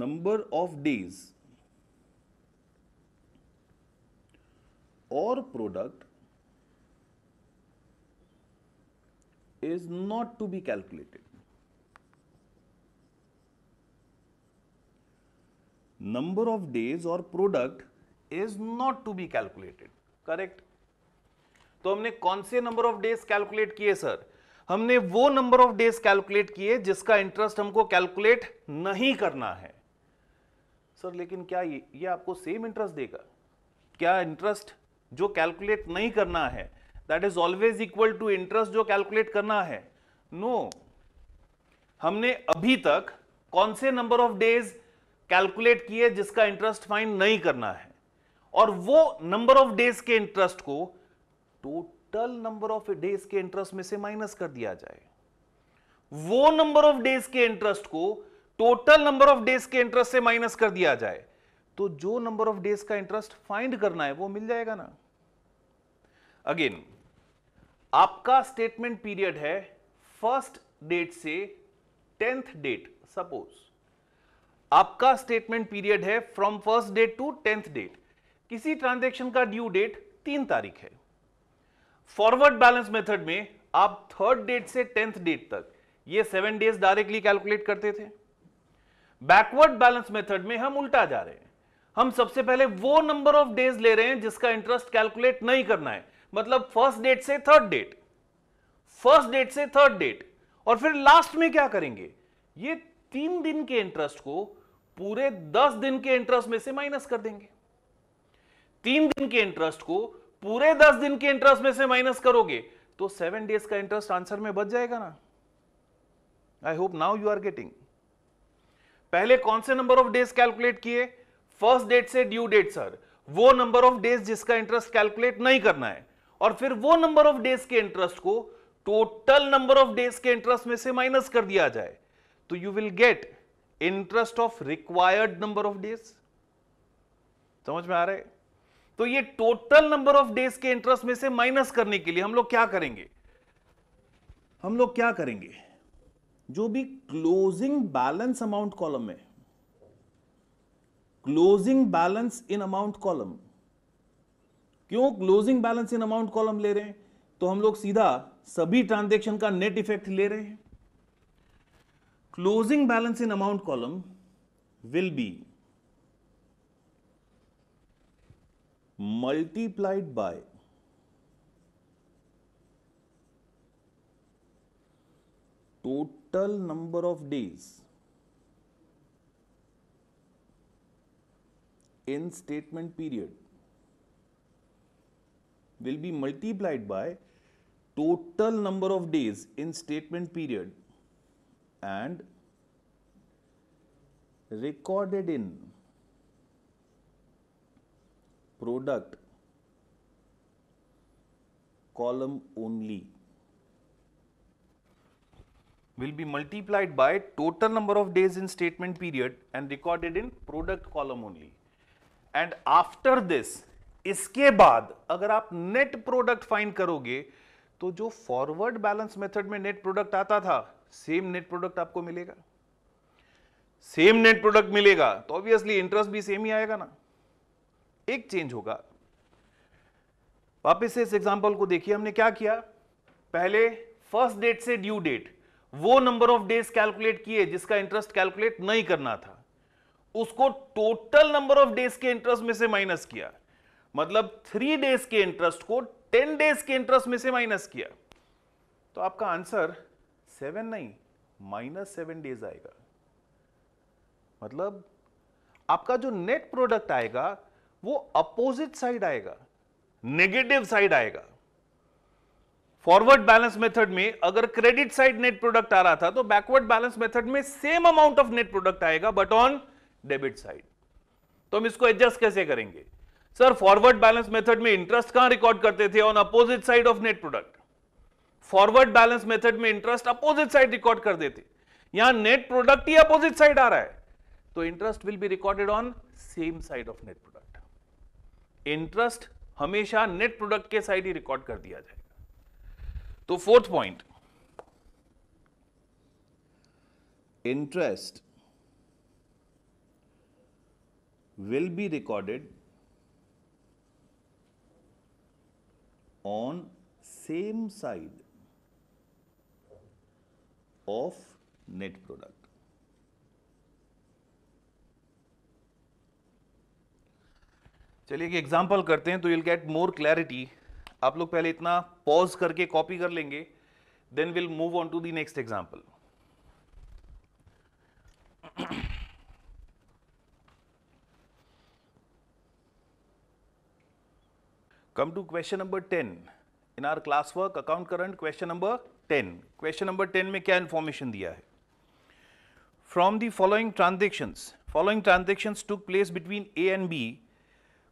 number of days और product is not to be calculated number of days और product is not to be calculated correct तो हमने कौन से number of days calculate किए sir हमने वो नंबर ऑफ डेज कैलकुलेट किए जिसका इंटरेस्ट हमको कैलकुलेट नहीं करना है सर लेकिन क्या ये ये आपको सेम इंटरेस्ट देगा क्या इंटरेस्ट जो कैलकुलेट नहीं करना है that is always equal to interest जो कैलकुलेट करना है नो no. हमने अभी तक कौन से नंबर ऑफ डेज कैलकुलेट किए जिसका इंटरेस्ट फाइन नहीं करना है और वो नंबर ऑफ डेज के इंटरेस्ट को टोटल नंबर ऑफ डेज के इंटरेस्ट में से माइनस कर दिया जाए वो नंबर ऑफ डेज के इंटरेस्ट को टोटल नंबर ऑफ डेज के इंटरेस्ट से माइनस कर दिया जाए तो जो नंबर ऑफ डेज का इंटरेस्ट फाइंड करना है वो मिल जाएगा ना अगेन आपका स्टेटमेंट पीरियड है फर्स्ट डेट से टेंथ डेट सपोज आपका स्टेटमेंट पीरियड है from first date to tenth date किसी ट्रांजेक्शन का ड्यू डेट तीन तारीख है फॉरवर्ड बैलेंस मेथड में आप थर्ड डेट से टेंथ डेट तक ये सेवन डेज डायरेक्टली कैलकुलेट करते थे बैकवर्ड बैलेंस मेथड में हम उल्टा जा रहे हैं हम सबसे पहले वो नंबर ऑफ डेज ले रहे हैं जिसका इंटरेस्ट कैलकुलेट नहीं करना है मतलब फर्स्ट डेट से थर्ड डेट फर्स्ट डेट से थर्ड डेट और फिर लास्ट में क्या करेंगे ये तीन दिन के इंटरेस्ट को पूरे दस दिन के इंटरेस्ट में से माइनस कर देंगे तीन दिन के इंटरेस्ट को पूरे दस दिन के इंटरेस्ट में से माइनस करोगे तो सेवन डेज का इंटरेस्ट आंसर में बच जाएगा ना I hope now you are getting पहले कौन से नंबर ऑफ डेज कैलकुलेट किए फर्स्ट डेट से ड्यू डेट सर वो नंबर ऑफ डेज जिसका इंटरेस्ट कैलकुलेट नहीं करना है और फिर वो नंबर ऑफ डेज के इंटरेस्ट को टोटल नंबर ऑफ डेज के इंटरेस्ट में से माइनस कर दिया जाए तो you will get interest of required number of days समझ में आ रहे तो ये टोटल नंबर ऑफ डेज के इंटरेस्ट में से माइनस करने के लिए हम लोग क्या करेंगे हम लोग क्या करेंगे जो भी क्लोजिंग बैलेंस अमाउंट कॉलम है closing balance in amount column क्यों closing balance in amount column ले रहे हैं तो हम लोग सीधा सभी ट्रांजेक्शन का नेट इफेक्ट ले रहे हैं closing balance in amount column will be multiplied by total total number of days in statement period will be multiplied by total number of days in statement period and recorded in product column only. will be multiplied by total number of days in statement period and recorded in product column only. And after this, इसके बाद अगर आप net product find करोगे तो जो forward balance method में net product आता था सेम नेट प्रोडक्ट आपको मिलेगा सेम नेट प्रोडक्ट मिलेगा तो ऑब्वियसली इंटरेस्ट भी सेम ही आएगा ना एक चेंज होगा वापस से इस एग्जांपल को देखिए हमने क्या किया पहले फर्स्ट डेट से ड्यू डेट वो नंबर ऑफ डेज कैलकुलेट किए जिसका इंटरेस्ट कैलकुलेट नहीं करना था उसको टोटल नंबर ऑफ डेज के इंटरेस्ट में से माइनस किया मतलब थ्री डेज के इंटरेस्ट को टेन डेज के इंटरेस्ट में से माइनस किया तो आपका आंसर सेवन नहीं माइनस सेवन डेज आएगा मतलब आपका जो नेट प्रोडक्ट आएगा वो अपोजिट साइड आएगा नेगेटिव साइड आएगा फॉरवर्ड बैलेंस मेथड में अगर क्रेडिट साइड नेट प्रोडक्ट आ रहा था तो बैकवर्ड बैलेंस मेथड में same amount of net product आएगा बट ऑन डेबिट साइड तो हम इसको एडजस्ट कैसे करेंगे सर फॉरवर्ड बैलेंस मेथड में इंटरेस्ट कहां रिकॉर्ड करते थे on opposite side of net product forward balance method में इंटरेस्ट अपोजिट साइड रिकॉर्ड कर देते यहां नेट प्रोडक्ट ही अपोजिट साइड आ रहा है तो interest will be recorded on same side of net product interest हमेशा नेट प्रोडक्ट के साइड ही रिकॉर्ड कर दिया जाएगा तो fourth point interest will be recorded on same side of net product चलिए एक एग्जाम्पल करते हैं तो यूल गेट मोर क्लैरिटी आप लोग पहले इतना पॉज करके कॉपी कर लेंगे then will move on to the next example come to question number ten in our class work account current question number ten question number ten में क्या information दिया है from the following transactions following transaction took place between A and B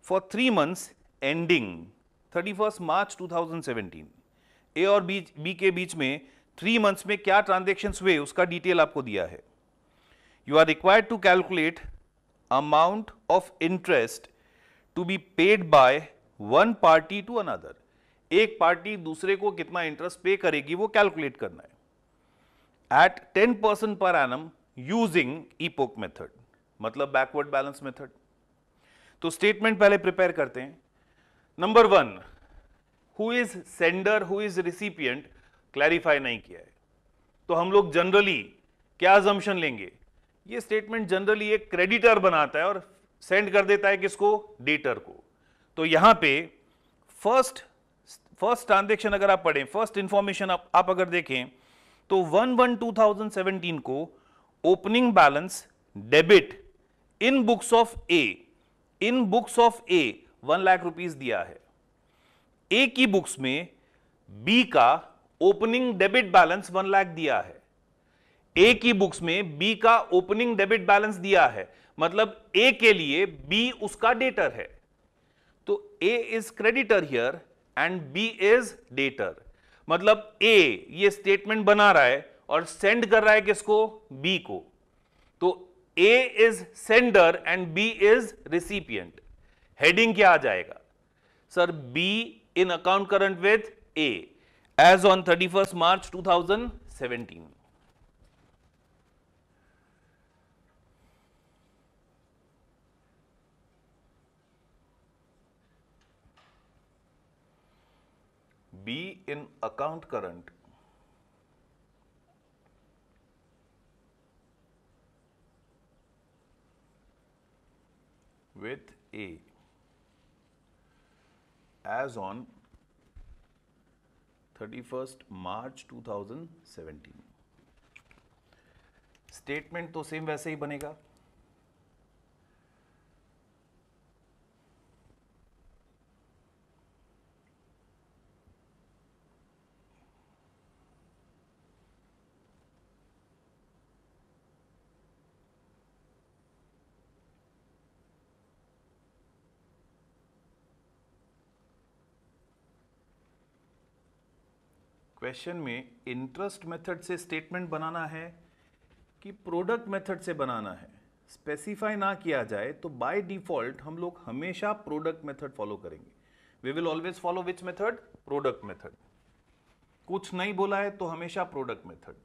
for three months ending thirty first March 2017 A और B B के बीच में three months में क्या transaction हुए उसका डिटेल आपको दिया है you are required to calculate amount of interest to be paid by one party to another एक पार्टी दूसरे को कितना इंटरेस्ट पे करेगी वो कैलकुलेट करना है at ten percent per annum using epoch method मतलब बैकवर्ड बैलेंस मेथड तो स्टेटमेंट पहले प्रिपेयर करते हैं number one who is sender who is recipient clarify नहीं किया है तो हम लोग जनरली क्या जम्शन लेंगे ये स्टेटमेंट जनरली एक क्रेडिटर बनाता है और सेंड कर देता है किसको डेटर को तो यहां पे फर्स्ट फर्स्ट ट्रांजेक्शन अगर आप पढ़ें फर्स्ट इंफॉर्मेशन आप, आप अगर देखें तो one one two thousand seventeen को opening balance debit in books of A in books of A one lakh rupees दिया है ए की बुक्स में बी का opening debit balance one lakh दिया है ए की बुक्स में बी का ओपनिंग डेबिट बैलेंस दिया है मतलब ए के लिए बी उसका डेटर है तो A is creditor here and B is debtor मतलब ए ये स्टेटमेंट बना रहा है और सेंड कर रहा है किसको बी को तो A is sender and B is recipient heading क्या आ जाएगा sir B in account current with A as on thirty first March two thousand seventeen B in account current with A. as on 31st March 2017 Statement तो same वैसे ही बनेगा question में interest method से statement बनाना है कि product method से बनाना है स्पेसिफाई ना किया जाए तो बाय डिफॉल्ट हम लोग हमेशा प्रोडक्ट मेथड फॉलो करेंगे we will always follow which method product method कुछ नहीं बोला है तो हमेशा प्रोडक्ट मेथड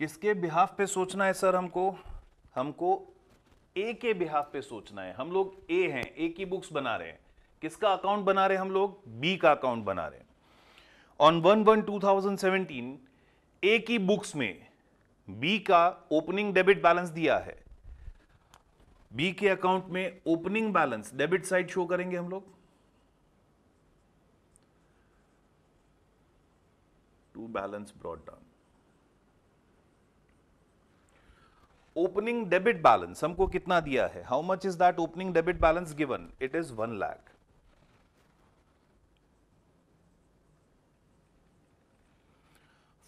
किसके बिहाफ पे सोचना है सर हमको हमको ए के बिहाफ पे सोचना है हम लोग ए हैं ए की बुक्स बना रहे हैं किसका अकाउंट बना रहे हैं हम लोग बी का अकाउंट बना रहे हैं on one one two thousand seventeen A की बुक्स में बी का ओपनिंग डेबिट बैलेंस दिया है बी के अकाउंट में opening balance debit side show करेंगे हम लोग to balance brought down opening debit balance हमको कितना दिया है how much is that opening debit balance given it is one lakh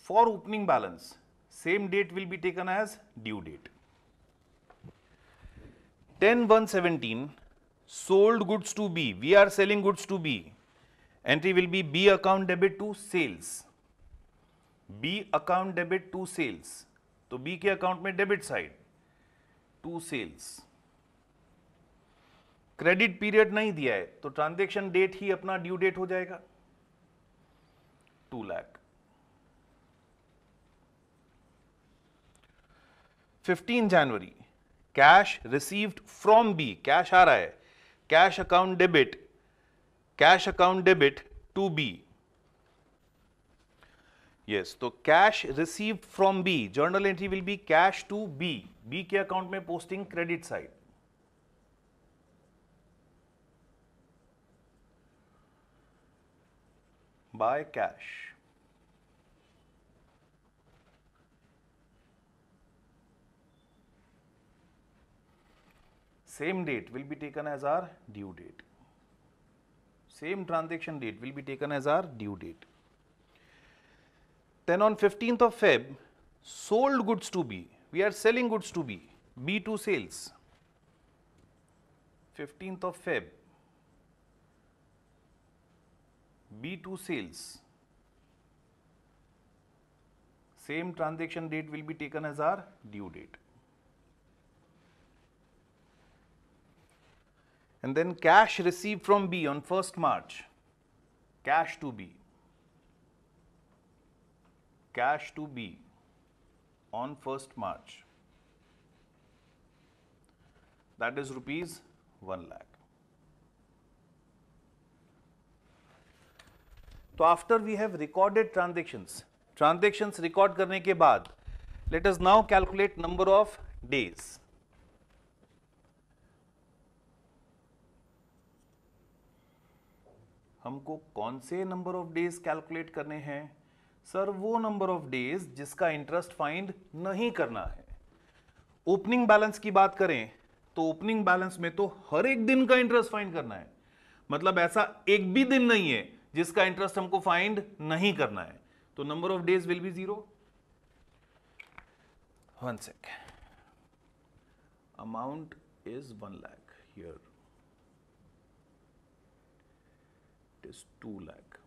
for opening balance same date will be taken as due date ten one seventeen sold goods to B we are selling goods to B entry will be B account debit to sales B account debit to sales तो B के account में debit side to sales credit period नहीं दिया है तो transaction date ही अपना due date हो जाएगा two lakh fifteen January cash received from B cash आ रहा है cash account debit cash account debit to B yes तो cash receive from B journal entry will be cash to B B के account में posting credit side by cash same date will be taken as our due date same transaction date will be taken as our due date Then on 15th of Feb, sold goods to B. We are selling goods to B. B2 sales. 15th of Feb. B2 sales. Same transaction date will be taken as our due date. And then cash received from B on 1st March. Cash to B. cash to be on 1st March that is rupees 1 lakh. तो after we have recorded transactions, transactions record करने के बाद let us now calculate number of days हमको कौन से number of days calculate करने हैं sir वो नंबर ऑफ डेज जिसका इंटरेस्ट फाइंड नहीं करना है ओपनिंग बैलेंस की बात करें तो ओपनिंग बैलेंस में तो हर एक दिन का इंटरेस्ट फाइंड करना है मतलब ऐसा एक भी दिन नहीं है जिसका इंटरेस्ट हमको फाइंड नहीं करना है तो number of days will be zero one sec amount is one lakh here it is two lakh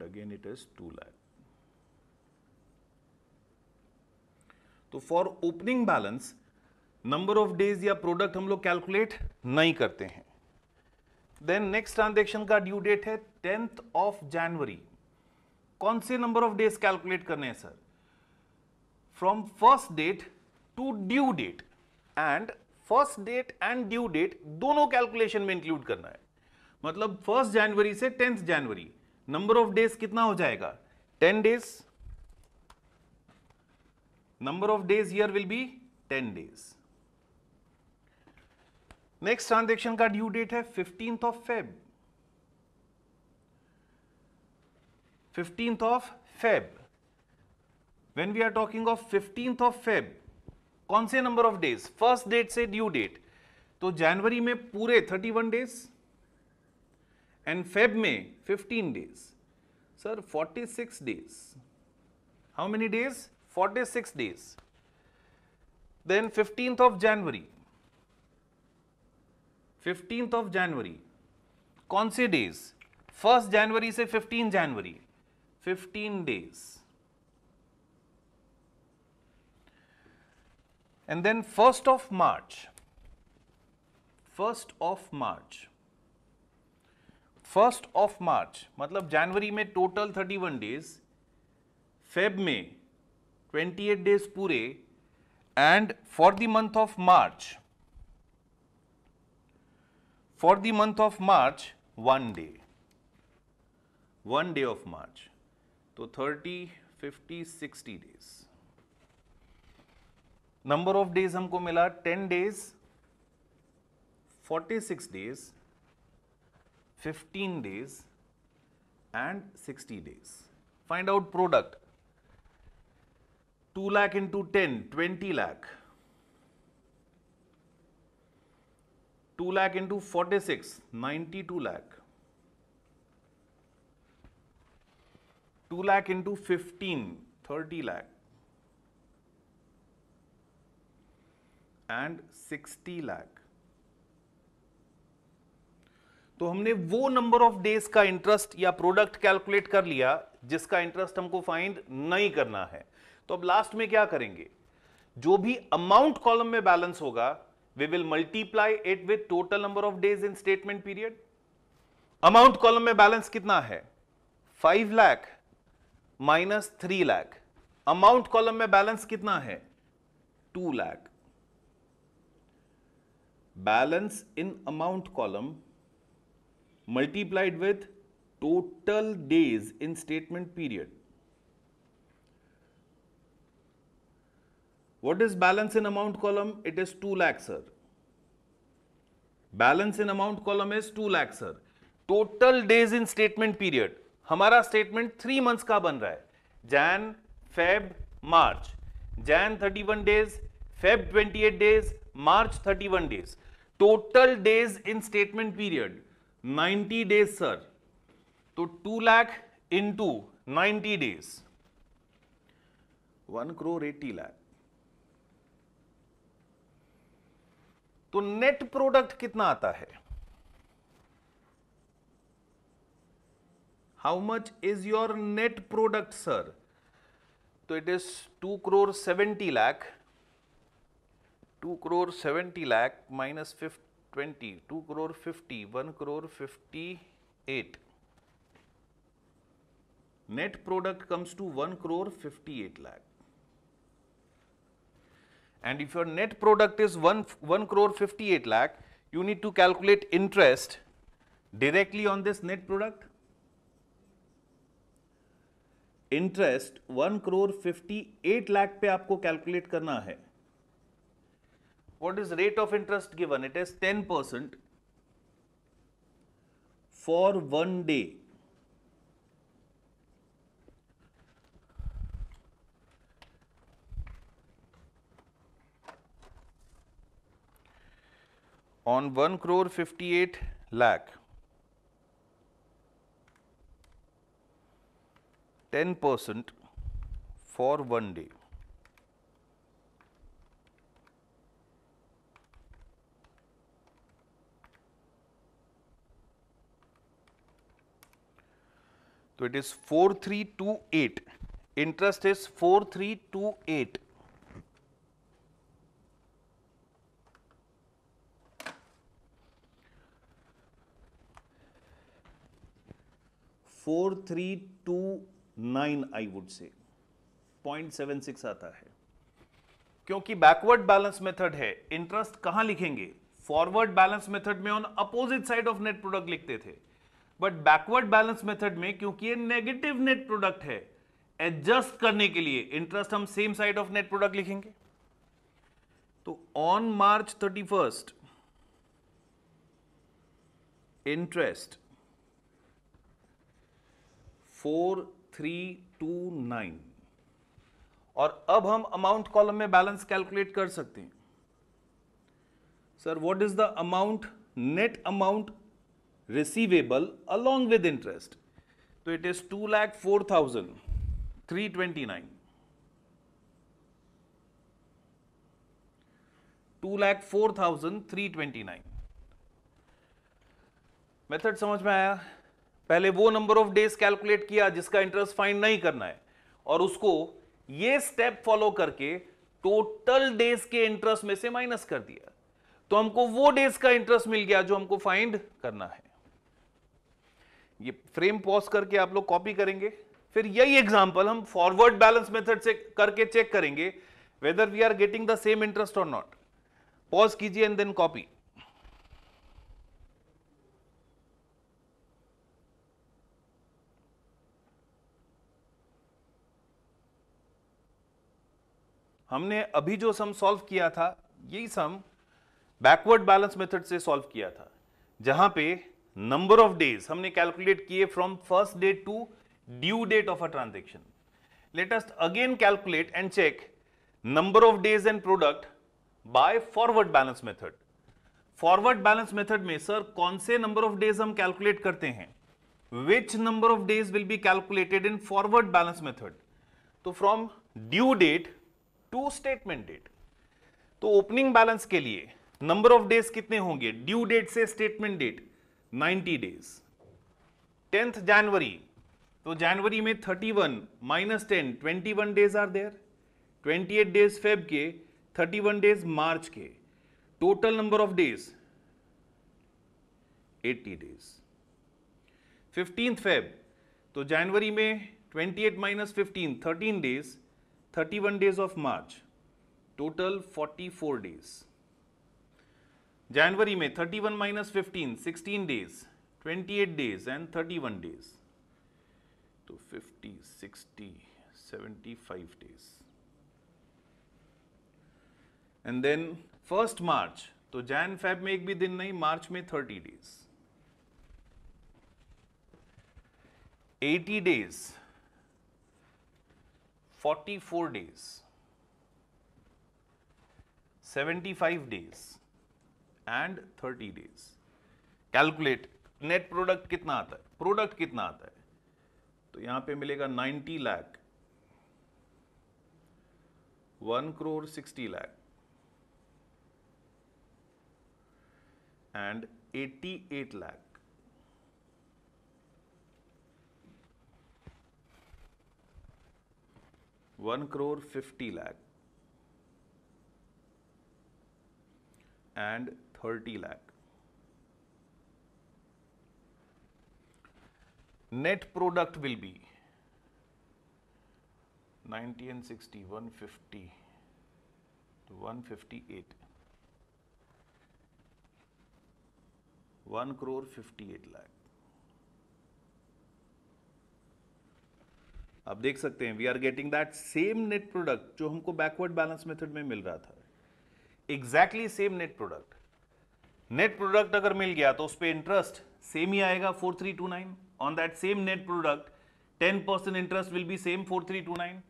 and again it is 2 lakh तो for opening balance number of days या प्रोडक्ट हम लोग कैलकुलेट नहीं करते हैं देन नेक्स्ट ट्रांजेक्शन का due date है tenth of January कौन से नंबर ऑफ डेज कैलकुलेट करने हैं sir from first date to due date and first date and due date दोनों कैलकुलेशन में इंक्लूड करना है मतलब फर्स्ट जनवरी से टेंथ जनवरी नंबर ऑफ डेज कितना हो जाएगा ten days number of days year will be ten days next transaction का ड्यू डेट है fifteenth of Feb fifteenth of Feb when we are talking of fifteenth of Feb कौन से number of days first date से due date तो जनवरी में पूरे thirty one days and Feb May 15 days. Sir 46 days. How many days? 46 days. Then 15th of January. 15th of January. कौन days? 1st January say 15 January. 15 days. And then 1st of March. 1st of March. First of March मतलब जनवरी में total thirty one days Feb में twenty eight days पूरे and for the month of March for the month of March one day one day of March तो thirty fifty sixty days number of days हमको मिला ten days forty six days 15 days and 60 days. Find out product. 2 lakh into 10, 20 lakh. 2 lakh into 46, 92 lakh. 2 lakh into 15, 30 lakh. And 60 lakh. तो हमने वो number of days का interest या product calculate कर लिया जिसका इंटरेस्ट हमको फाइंड नहीं करना है तो अब लास्ट में क्या करेंगे जो भी अमाउंट कॉलम में बैलेंस होगा we will multiply it with total number of days in statement period amount column में बैलेंस कितना है five lakh minus three lakh amount column में बैलेंस कितना है two lakh balance in amount column multiplied with total days in statement period what is balance in amount column it is two lakh sir balance in amount column is two lakh sir total days in statement period हमारा statement three months का बन रहा है Jan Feb March Jan thirty one days Feb twenty eight days March thirty one days total days in statement period 90 days sir तो two lakh into ninety days one crore eighty lakh तो net product कितना आता है how much is your net product sir तो it is two crore seventy lakh two crore seventy lakh minus fifty twenty two crore fifty one crore fifty eight net product comes to one crore fifty eight lakh and if your net product is one one crore fifty eight lakh you need to calculate interest directly on this net product interest one crore fifty eight lakh पे आपको calculate करना है what is rate of interest given? It is 10 percent for one day. on 1 crore 58 lakh 10 percent for one day. तो it is 4328 interest is 4328 four three two nine I would say point seven six आता है क्योंकि backward balance method है interest कहां लिखेंगे forward balance method में on opposite side of net product लिखते थे बट बैकवर्ड बैलेंस मेथड में क्योंकि ये नेगेटिव नेट प्रोडक्ट है एडजस्ट करने के लिए इंटरेस्ट हम same side of net product लिखेंगे तो on March thirty first interest four three two nine और अब हम अमाउंट कॉलम में बैलेंस कैलकुलेट कर सकते हैं sir what is the amount net amount receivable along with interest. So it is 2 four thousand three twenty nine method समझ में आया पहले वो नंबर ऑफ डेज कैलकुलेट किया जिसका इंटरेस्ट फाइंड नहीं करना है और उसको ये स्टेप फॉलो करके टोटल डेज के इंटरेस्ट में से माइनस कर दिया तो हमको वो डेज का इंटरेस्ट मिल गया जो हमको फाइंड करना है ये फ्रेम पॉज करके आप लोग कॉपी करेंगे फिर यही एग्जाम्पल हम फॉरवर्ड बैलेंस मेथड से करके चेक करेंगे whether we are getting the same interest और नॉट पॉज कीजिए एंड देन कॉपी हमने अभी जो सम सॉल्व किया था यही सम बैकवर्ड बैलेंस मेथड से सॉल्व किया था जहां पे नंबर ऑफ डेज हमने कैलकुलेट किए from first date to due date of a transaction latest again calculate and check number of days and product by forward balance method forward balance method में sir कौन से number of days हम calculate करते हैं which number of days will be calculated in forward balance method तो from due date to statement date तो opening balance के लिए नंबर ऑफ डेज कितने होंगे ड्यू डेट से स्टेटमेंट डेट 90 डेज टेंथ जनवरी तो जनवरी में thirty one minus ten twenty one days are there twenty eight days Feb के थर्टी वन डेज मार्च के total number of days eighty days fifteen Feb तो जनवरी में twenty eight minus fifteen thirteen days thirty one days of March total forty four days जनवरी में 31 one minus fifteen sixteen days 28 days and 31 days तो 50, 60, 75 days and then first March तो Jan fab में एक भी दिन नहीं मार्च में 30 days 80 days 44 days 75 days and thirty days calculate net product कितना आता है प्रोडक्ट कितना आता है तो यहां पे मिलेगा ninety lakh one crore sixty lakh and eighty eight lakh one crore fifty lakh and thirty lakh will be nineteen sixty one fifty one fifty eight one crore fifty eight lakh आप देख सकते हैं we are getting that same net product जो हमको बैकवर्ड बैलेंस मेथड में मिल रहा था exactly same net product net product अगर मिल गया तो उस पर इंटरेस्ट सेम ही आएगा four three two nine on that same net product ten percent interest will be same four three two nine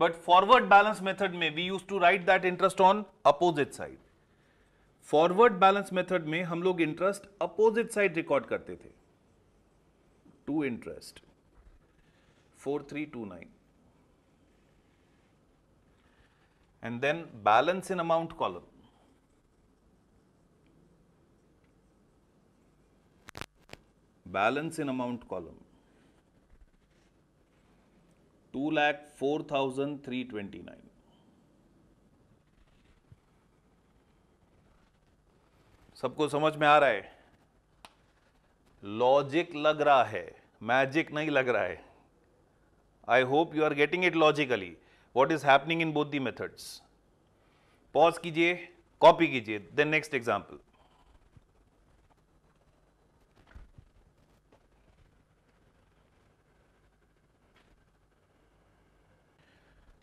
but forward balance method में we use to write that interest on opposite side forward balance method में हम लोग interest opposite side record करते थे to interest four three two nine and then balance in amount column balance in amount column 2 lakh 4329 सबको समझ में आ रहा है लॉजिक लग रहा है मैजिक नहीं लग रहा है I hope you are getting it logically what is happening in both the methods pause कीजिए कॉपी कीजिए then next example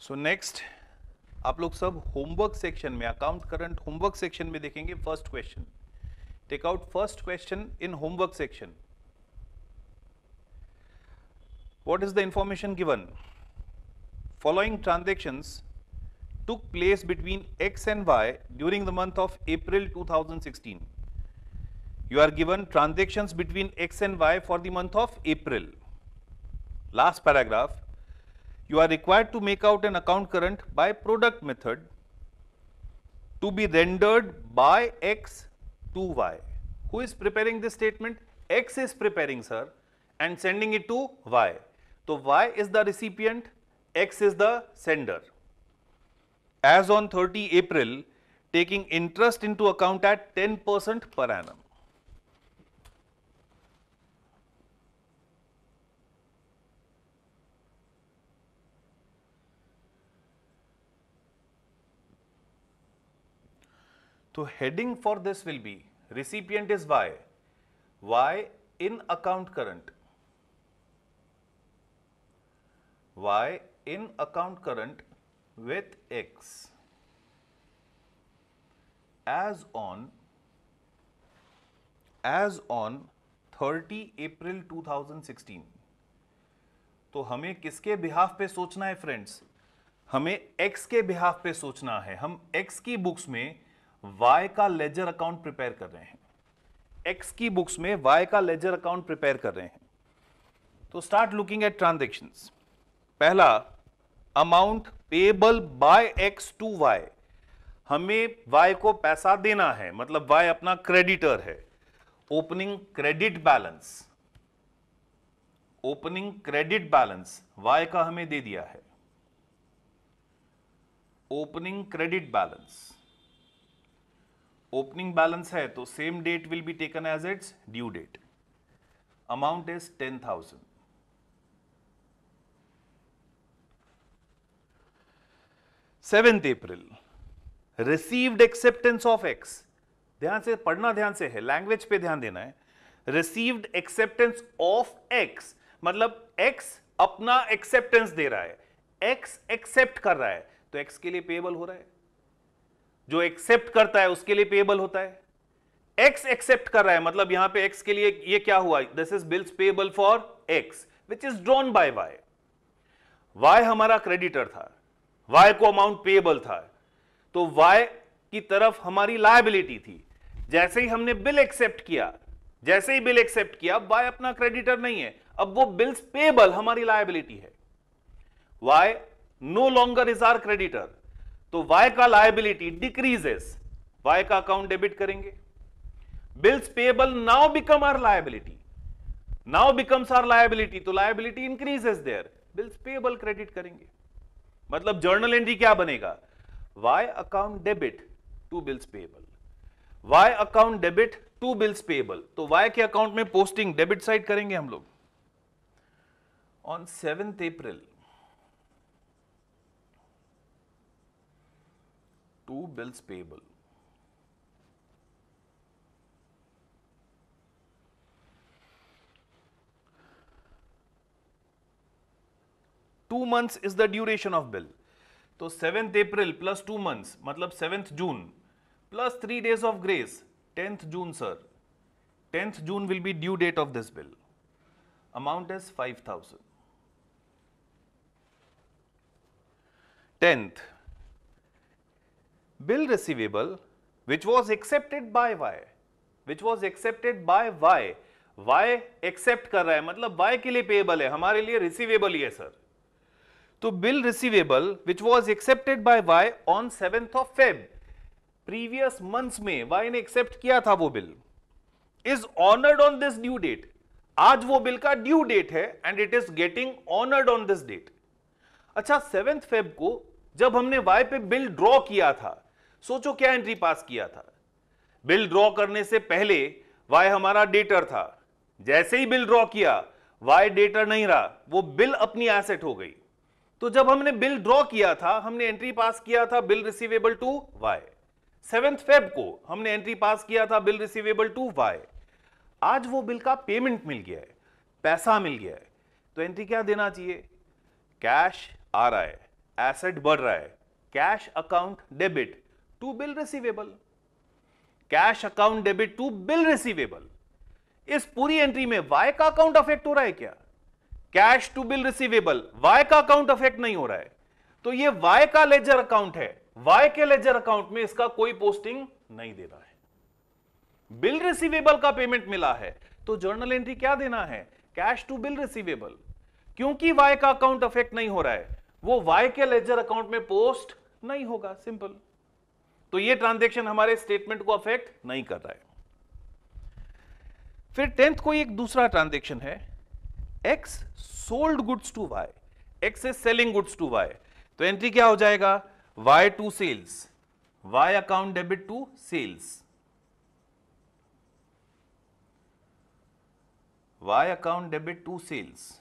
so next आप लोग सब होमवर्क सेक्शन में अकाउंट करंट होमवर्क सेक्शन में देखेंगे first question take out first question in homework section what is the information given following transactions took place between x and y during the month of april 2016 you are given transactions between x and y for the month of april last paragraph you are required to make out an account current by product method to be rendered by x to y. Who is preparing this statement? x is preparing sir and sending it to y. So, y is the recipient, x is the sender. As on 30 April, taking interest into account at 10 percent per annum. तो heading for this will be recipient is Y Y in account current Y in account current with X as on as on thirty April sixteen तो हमें किसके behalf पे सोचना है friends हमें x के behalf पे सोचना है हम एक्स की बुक्स में वाई का लेजर अकाउंट प्रिपेयर कर रहे हैं एक्स की बुक्स में वाई का लेजर अकाउंट प्रिपेयर कर रहे हैं तो स्टार्ट लुकिंग एट ट्रांजेक्शन पहला amount payable by X to Y हमें वाई को पैसा देना है मतलब वाई अपना क्रेडिटर है opening credit balance opening credit balance Y का हमें दे दिया है opening credit balance opening balance है तो same date will be taken as its due date amount is ten thousand seventh April received acceptance of X ध्यान से पढ़ना ध्यान से है लैंग्वेज पे ध्यान देना है रिसीव्ड एक्सेप्टेंस ऑफ एक्स मतलब एक्स अपना एक्सेप्टेंस दे रहा है एक्स एक्सेप्ट कर रहा है तो एक्स के लिए पेबल हो रहा है जो एक्सेप्ट करता है उसके लिए पेएबल होता है एक्स एक्सेप्ट कर रहा है मतलब यहां पे एक्स के लिए ये क्या हुआ this is bills payable for X which is drawn by Y Y हमारा क्रेडिटर था वाई को अमाउंट पेबल था तो वाई की तरफ हमारी लाइबिलिटी थी जैसे ही हमने बिल एक्सेप्ट किया जैसे ही बिल एक्सेप्ट किया वाई अपना क्रेडिटर नहीं है अब वो बिल्स पेबल हमारी लाइबिलिटी है Y no longer is our creditor तो वाई का लाइबिलिटी डिक्रीजेस वाई का अकाउंट डेबिट करेंगे bills payable now become our liability now becomes our liability तो liability increases there bills payable credit करेंगे मतलब journal entry क्या बनेगा Y account debit to bills payable Y account debit to bills payable तो Y के account में posting debit side करेंगे हम लोग on seventh April two bills payable. Two months is the duration of bill. तो seventh April plus two months मतलब seventh June plus three days of grace tenth June sir tenth June will be due date of this bill amount is five thousand tenth bill receivable which was accepted by Y which was accepted by Y Y accept कर रहा है मतलब Y के लिए payable है हमारे लिए receivable है सर तो bill receivable which was accepted by Y on seventh of Feb previous months में वाई ने एक्सेप्ट किया था वो bill is honoured on this due date आज वो बिल का ड्यू डेट है and it is getting honoured on this date अच्छा सेवेंथ फेब को जब हमने वाई पे बिल ड्रॉ किया था सोचो क्या एंट्री पास किया था बिल ड्रॉ करने से पहले वाई हमारा डेटर था जैसे ही बिल ड्रॉ किया वाई डेटर नहीं रहा वो बिल अपनी एसेट हो गई तो जब हमने बिल ड्रॉ किया था हमने एंट्री पास किया था bill receivable to Y seventh Feb को हमने एंट्री पास किया था बिल रिसीवेबल टू वाई आज वो बिल का पेमेंट मिल गया है पैसा मिल गया है तो एंट्री क्या देना चाहिए कैश आ रहा है एसेट बढ़ रहा है cash account debit to bill receivable cash account debit to bill receivable इस पूरी एंट्री में वाई का अकाउंट अफेक्ट हो रहा है क्या cash to bill receivable Y का अकाउंट अफेक्ट नहीं हो रहा है तो ये वाई का लेजर अकाउंट है वाई के लेजर अकाउंट में इसका कोई पोस्टिंग नहीं देना है बिल रिसीवेबल का पेमेंट मिला है तो जर्नल एंट्री क्या देना है कैश टू बिल रिसीवेबल क्योंकि वाई का अकाउंट अफेक्ट नहीं हो रहा है वो वाई के लेजर अकाउंट में पोस्ट नहीं होगा सिंपल तो ये ट्रांजेक्शन हमारे स्टेटमेंट को अफेक्ट नहीं कर रहा है फिर टेंथ कोई एक दूसरा ट्रांजेक्शन है X sold goods to Y X is selling goods to Y तो एंट्री क्या हो जाएगा Y to sales Y account debit to sales Y account debit to sales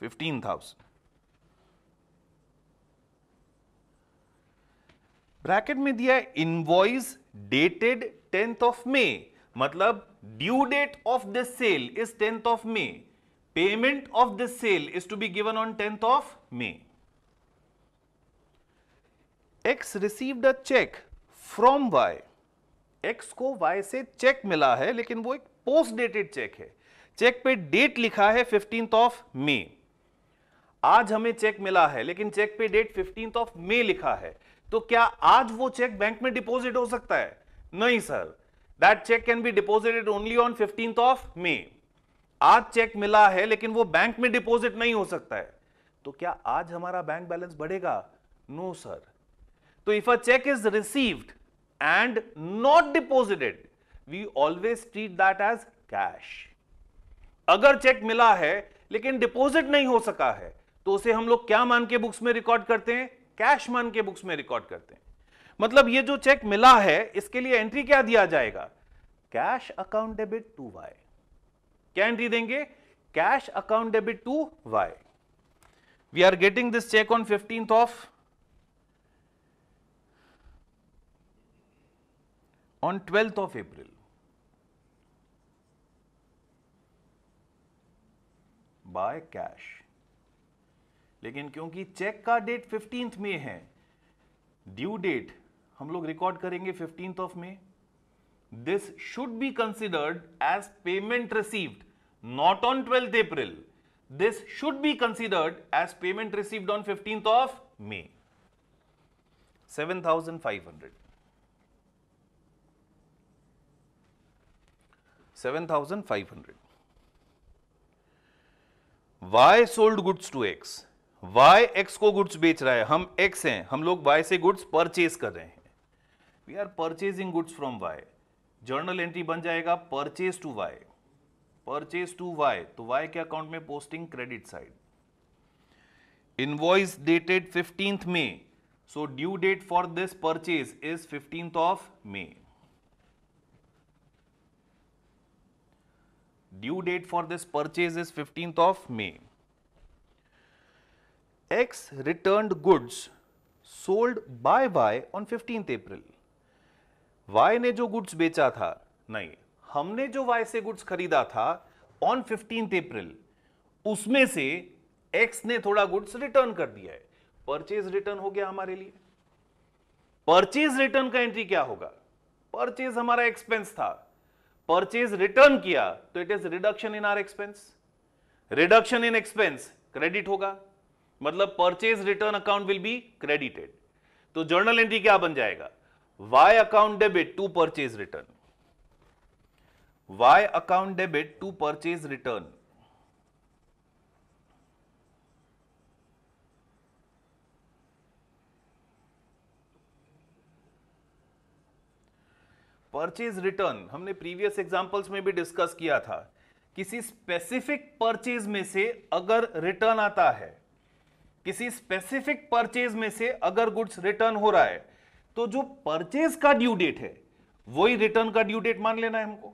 fifteen thousand bracket में दिया है invoice dated tenth of May मतलब due date of this sale is tenth of May payment of this sale is to be given on tenth of May X received a check from Y X को Y से cheque मिला है लेकिन वो एक post dated cheque है cheque पे date लिखा है फिफ्टींथ ऑफ मे आज हमें चेक मिला है लेकिन चेक पे डेट फिफ्टींथ ऑफ मे लिखा है तो क्या आज वो चेक बैंक में डिपॉजिट हो सकता है नहीं sir that cheque can be deposited only on fifteenth of May आज चेक मिला है लेकिन वो बैंक में डिपॉजिट नहीं हो सकता है तो क्या आज हमारा बैंक बैलेंस बढ़ेगा नो सर तो if a cheque is received and not deposited we always treat that as cash अगर चेक मिला है लेकिन डिपॉजिट नहीं हो सका है तो उसे हम लोग क्या मान के बुक्स में रिकॉर्ड करते हैं कैश मान के बुक्स में रिकॉर्ड करते हैं मतलब ये जो चेक मिला है इसके लिए एंट्री क्या दिया जाएगा cash account debit to Y क्या एंट्री देंगे cash account debit to Y we are getting this cheque on fifteenth of on twelfth of April by cash लेकिन क्योंकि चेक का डेट फिफ्टींथ में है ड्यू डेट हम लोग रिकॉर्ड करेंगे fifteenth of May this should be considered as payment received not on twelfth April this should be considered as payment received on fifteenth of May seven thousand five hundred seven thousand five hundred Y sold goods to X Y X को goods बेच रहा है हम x हैं हम लोग Y से goods purchase कर रहे हैं we are purchasing goods from Y journal entry बन जाएगा purchase to Y purchase to Y तो वाई के अकाउंट में posting credit side invoice dated fifteenth May so due date for this purchase is fifteenth of May due date for this purchase is fifteenth of May X returned goods sold by Y on 15th April. Y ने जो goods बेचा था नहीं हमने जो Y से goods खरीदा था ऑन 15th April, उसमें से X ने थोड़ा गुड्स रिटर्न कर दिया है परचेज रिटर्न हो गया हमारे लिए परचेज रिटर्न का एंट्री क्या होगा परचेज हमारा एक्सपेंस था परचेज रिटर्न किया तो it is reduction in our expense reduction in expense credit होगा मतलब purchase return account will be credited तो जर्नल एंट्री क्या बन जाएगा Y account debit to purchase return Y account debit to purchase return purchase return हमने previous examples में भी discuss किया था किसी स्पेसिफिक परचेज में से अगर रिटर्न आता है किसी स्पेसिफिक परचेज में से अगर गुड्स रिटर्न हो रहा है तो जो परचेज का ड्यू डेट है वही रिटर्न का ड्यू डेट मान लेना है हमको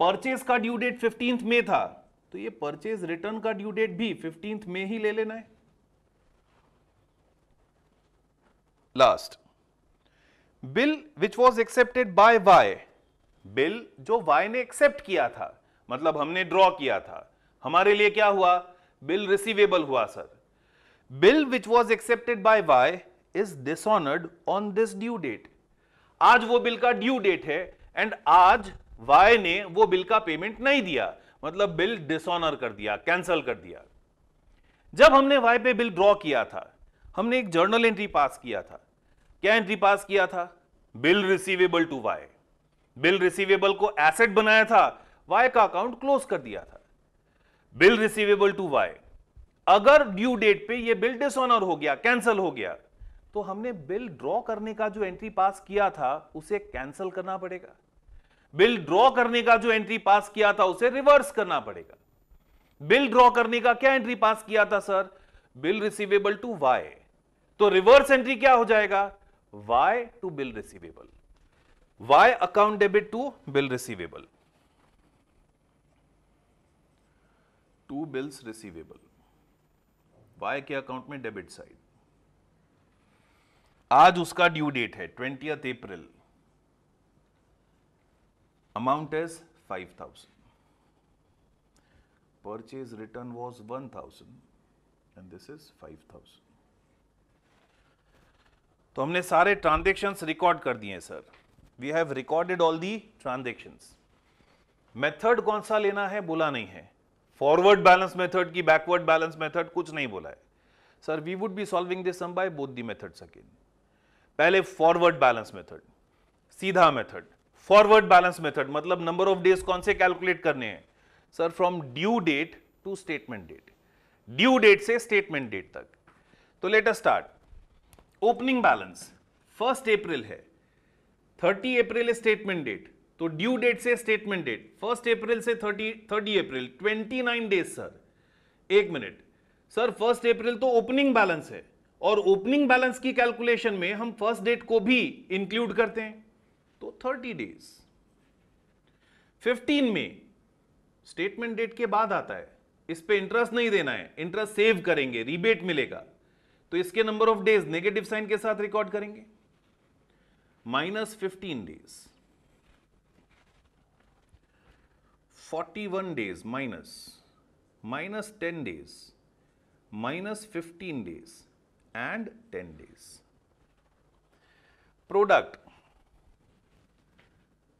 परचेज का ड्यू डेट फिफ्टींथ में था तो ये परचेज रिटर्न का ड्यू डेट भी फिफ्टींथ में ही ले लेना है last bill which was accepted by Y bill जो वाई ने एक्सेप्ट किया था मतलब हमने ड्रॉ किया था हमारे लिए क्या हुआ बिल रिसीवेबल हुआ sir bill which was accepted by Y is dishonoured on this due date आज वो बिल का ड्यू डेट है एंड आज वाई ने वो बिल का पेमेंट नहीं दिया मतलब बिल डिसऑनर कर दिया कैंसल कर दिया जब हमने वाई पे बिल ड्रॉ किया था हमने एक जर्नल एंट्री पास किया था क्या एंट्री पास किया था bill receivable to Y bill receivable को एसेट बनाया था वाई का अकाउंट क्लोज कर दिया था बिल रिसीवेबल टू वाई अगर ड्यू डेट पे ये बिल डिसऑनर हो गया कैंसिल हो गया तो हमने बिल ड्रॉ करने का जो एंट्री पास किया था उसे कैंसिल करना पड़ेगा बिल ड्रॉ करने का जो एंट्री पास किया था उसे रिवर्स करना पड़ेगा बिल ड्रॉ करने का क्या एंट्री पास किया था sir bill receivable to Y तो रिवर्स एंट्री क्या हो जाएगा Y to bill receivable Y account debit to bill receivable to bills receivable Y के अकाउंट में डेबिट साइड आज उसका ड्यू डेट है twenty April amount is five thousand purchase return was one thousand and this is five thousand तो हमने सारे transactions record कर दिए sir we have recorded all the transactions method कौन सा लेना है बोला नहीं है फॉरवर्ड बैलेंस मेथड की बैकवर्ड बैलेंस मेथड कुछ नहीं बोला है sir we would be solving this sum by both the methods again पहले फॉरवर्ड बैलेंस मेथड सीधा मेथड फॉरवर्ड बैलेंस मेथड मतलब नंबर ऑफ डेज कौन से कैलकुलेट करने हैं sir from due date to statement date due date से statement date तक तो let us start opening balance first April है थर्टी अप्रैल स्टेटमेंट डेट तो ड्यू डेट से स्टेटमेंट डेट फर्स्ट अप्रैल से thirty thirty April twenty nine days sir एक minute sir first April तो opening balance है और ओपनिंग बैलेंस की calculation में हम फर्स्ट डेट को भी इंक्लूड करते हैं तो थर्टी डेज फिफ्टीन में स्टेटमेंट डेट के बाद आता है इस पे इंटरेस्ट नहीं देना है इंटरेस्ट सेव करेंगे रिबेट मिलेगा तो इसके number of days negative sign के साथ रिकॉर्ड करेंगे minus fifteen days 41 days minus, minus 10 days, minus 15 days and 10 days. Product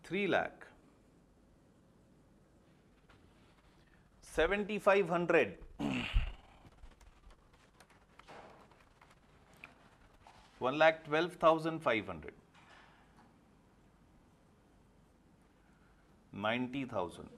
3 lakh 7500 *clears throat* 1 lakh twelve thousand five hundred ninety thousand.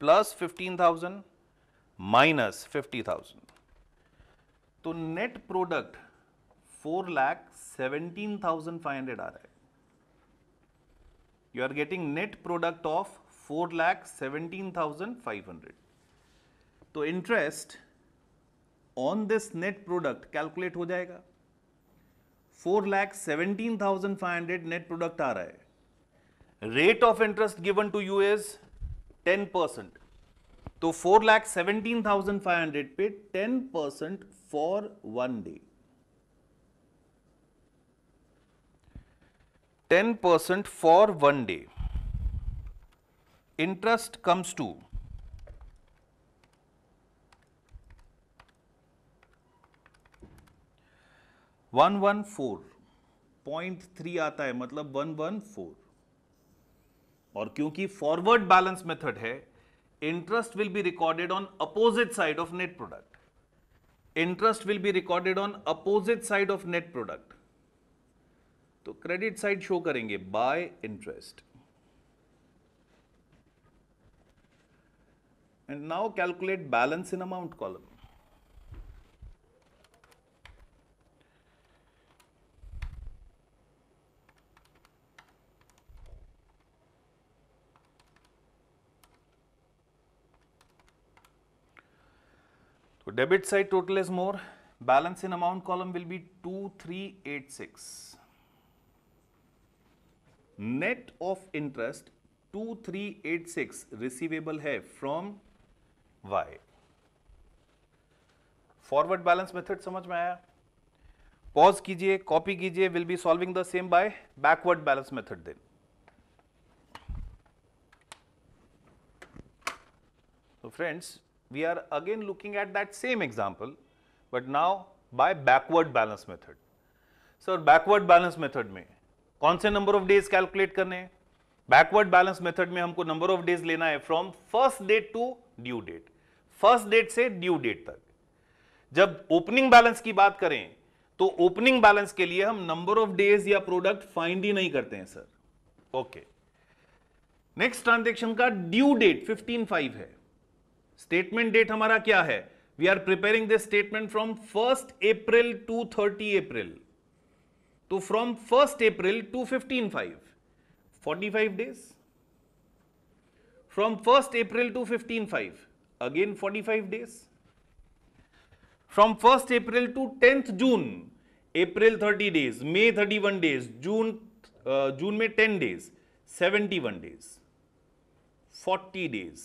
Plus fifteen thousand minus fifty thousand तो net product four lakh seventeen thousand five hundred आ रहा है you are getting net product of four lakh seventeen thousand five hundred तो interest on this net product calculate हो जाएगा four lakh seventeen thousand five hundred net product आ रहा है rate of interest given to you is ten percent तो four lakh seventeen thousand five hundred पे ten percent for one day ten percent for one day interest comes to one one four point three आता है मतलब one one four और क्योंकि forward balance method है interest will be recorded on opposite side of net product interest will be recorded on opposite side of net product तो credit side show करेंगे by interest and now calculate balance in amount column debit side total is more. Balance in amount column will be 2386. Net of interest 2386 receivable है from Y. Forward balance method समझ में आया pause कीजिए copy कीजिए will be solving the same by backward balance method then तो friends we are again looking at that same example, but now by backward balance method. Sir backward balance method में कौन से number of days calculate करने हैं backward balance method में हमको number of days लेना है from first date to due date first date से ड्यू डेट तक जब ओपनिंग बैलेंस की बात करें तो ओपनिंग बैलेंस के लिए हम नंबर ऑफ डेज या प्रोडक्ट फाइंड ही नहीं करते हैं सर ओके नेक्स्ट ट्रांजेक्शन का ड्यू डेट फिफ्टीन फाइव है स्टेटमेंट डेट हमारा क्या है we are preparing this statement from first April to thirty April तो from first April to fifteen five forty five days from first April to fifteen five again forty five days from first April to tenth June April thirty days may thirty one days June June में ten days seventy one days forty days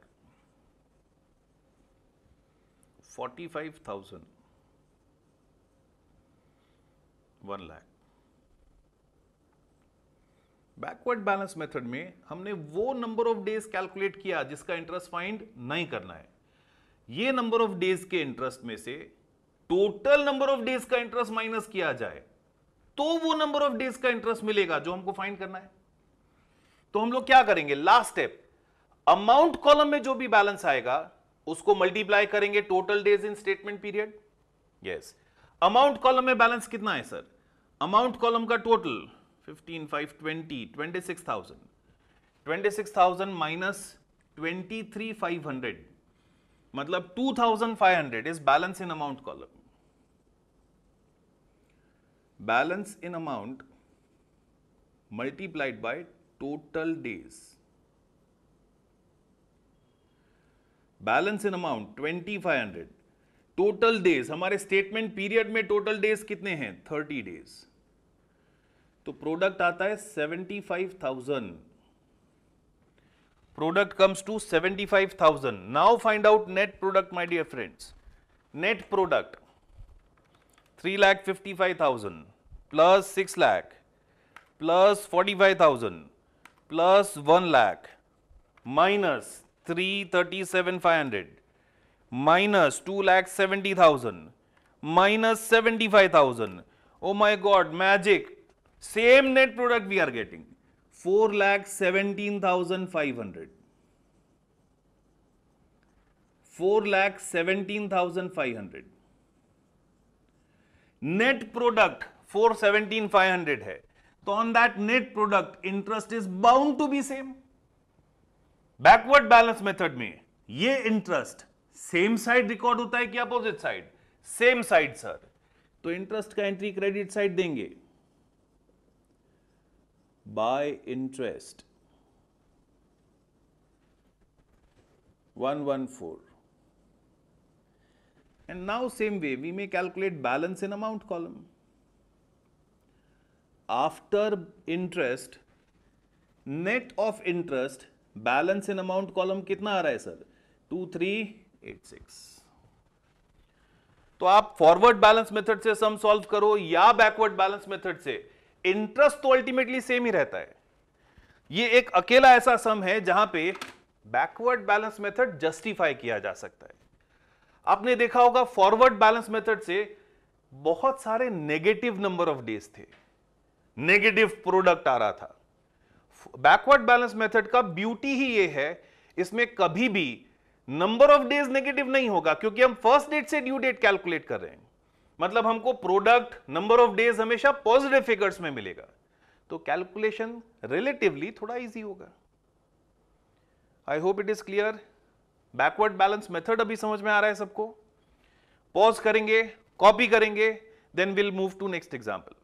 forty five thousand one lakh backward balance method में हमने वो number of days calculate किया जिसका interest find नहीं करना है ये नंबर ऑफ डेज के इंटरेस्ट में से टोटल नंबर ऑफ डेज का इंटरेस्ट माइनस किया जाए तो वो नंबर ऑफ डेज का इंटरेस्ट मिलेगा जो हमको फाइंड करना है तो हम लोग क्या करेंगे लास्ट स्टेप अमाउंट कॉलम में जो भी बैलेंस आएगा उसको मल्टीप्लाई करेंगे total days in statement period yes amount column में बैलेंस कितना है सर अमाउंट कॉलम का total fifteen five twenty twenty six thousand twenty six thousand minus twenty three five hundred मतलब two thousand five hundred is balance in amount column balance in amount multiplied by total days balance in amount twenty five hundred total days हमारे statement period में total days कितने हैं thirty days तो product आता है seventy five thousand product comes to seventy five thousand now find out net product my dear friends net product three lakh fifty five thousand plus six lakh plus forty five thousand plus one lakh minus three thirty seven five hundred minus two lakh seventy thousand minus seventy five thousand oh my god magic same net product we are getting four lakh seventeen thousand five hundred four lakh seventeen thousand five hundred net product four seventeen five hundred है तो on that net product interest is bound to be same backward balance method में ये interest same side record होता है कि opposite side same side sir तो interest का entry credit side देंगे by interest one one four and now same way we may calculate balance in amount column after interest net of interest balance in amount column कितना आ रहा है sir two three eight six तो आप forward balance method से सम solve करो या backward balance method से इंटरेस्ट तो अल्टीमेटली सेम ही रहता है ये एक अकेला ऐसा सम है जहां पे बैकवर्ड बैलेंस मेथड जस्टिफाई किया जा सकता है आपने देखा होगा फॉरवर्ड बैलेंस मेथड से बहुत सारे नेगेटिव नंबर ऑफ डेज थे नेगेटिव प्रोडक्ट आ रहा था बैकवर्ड बैलेंस मेथड का ब्यूटी ही ये है इसमें कभी भी नंबर ऑफ डेज नेगेटिव नहीं होगा क्योंकि हम फर्स्ट डेट से ड्यू डेट कैलकुलेट कर रहे हैं मतलब हमको प्रोडक्ट नंबर ऑफ डेज हमेशा पॉजिटिव फिगर्स में मिलेगा तो कैलकुलेशन रिलेटिवली थोड़ा इजी होगा I hope it is clear backward balance method अभी समझ में आ रहा है सबको पॉज करेंगे कॉपी करेंगे then will move to next example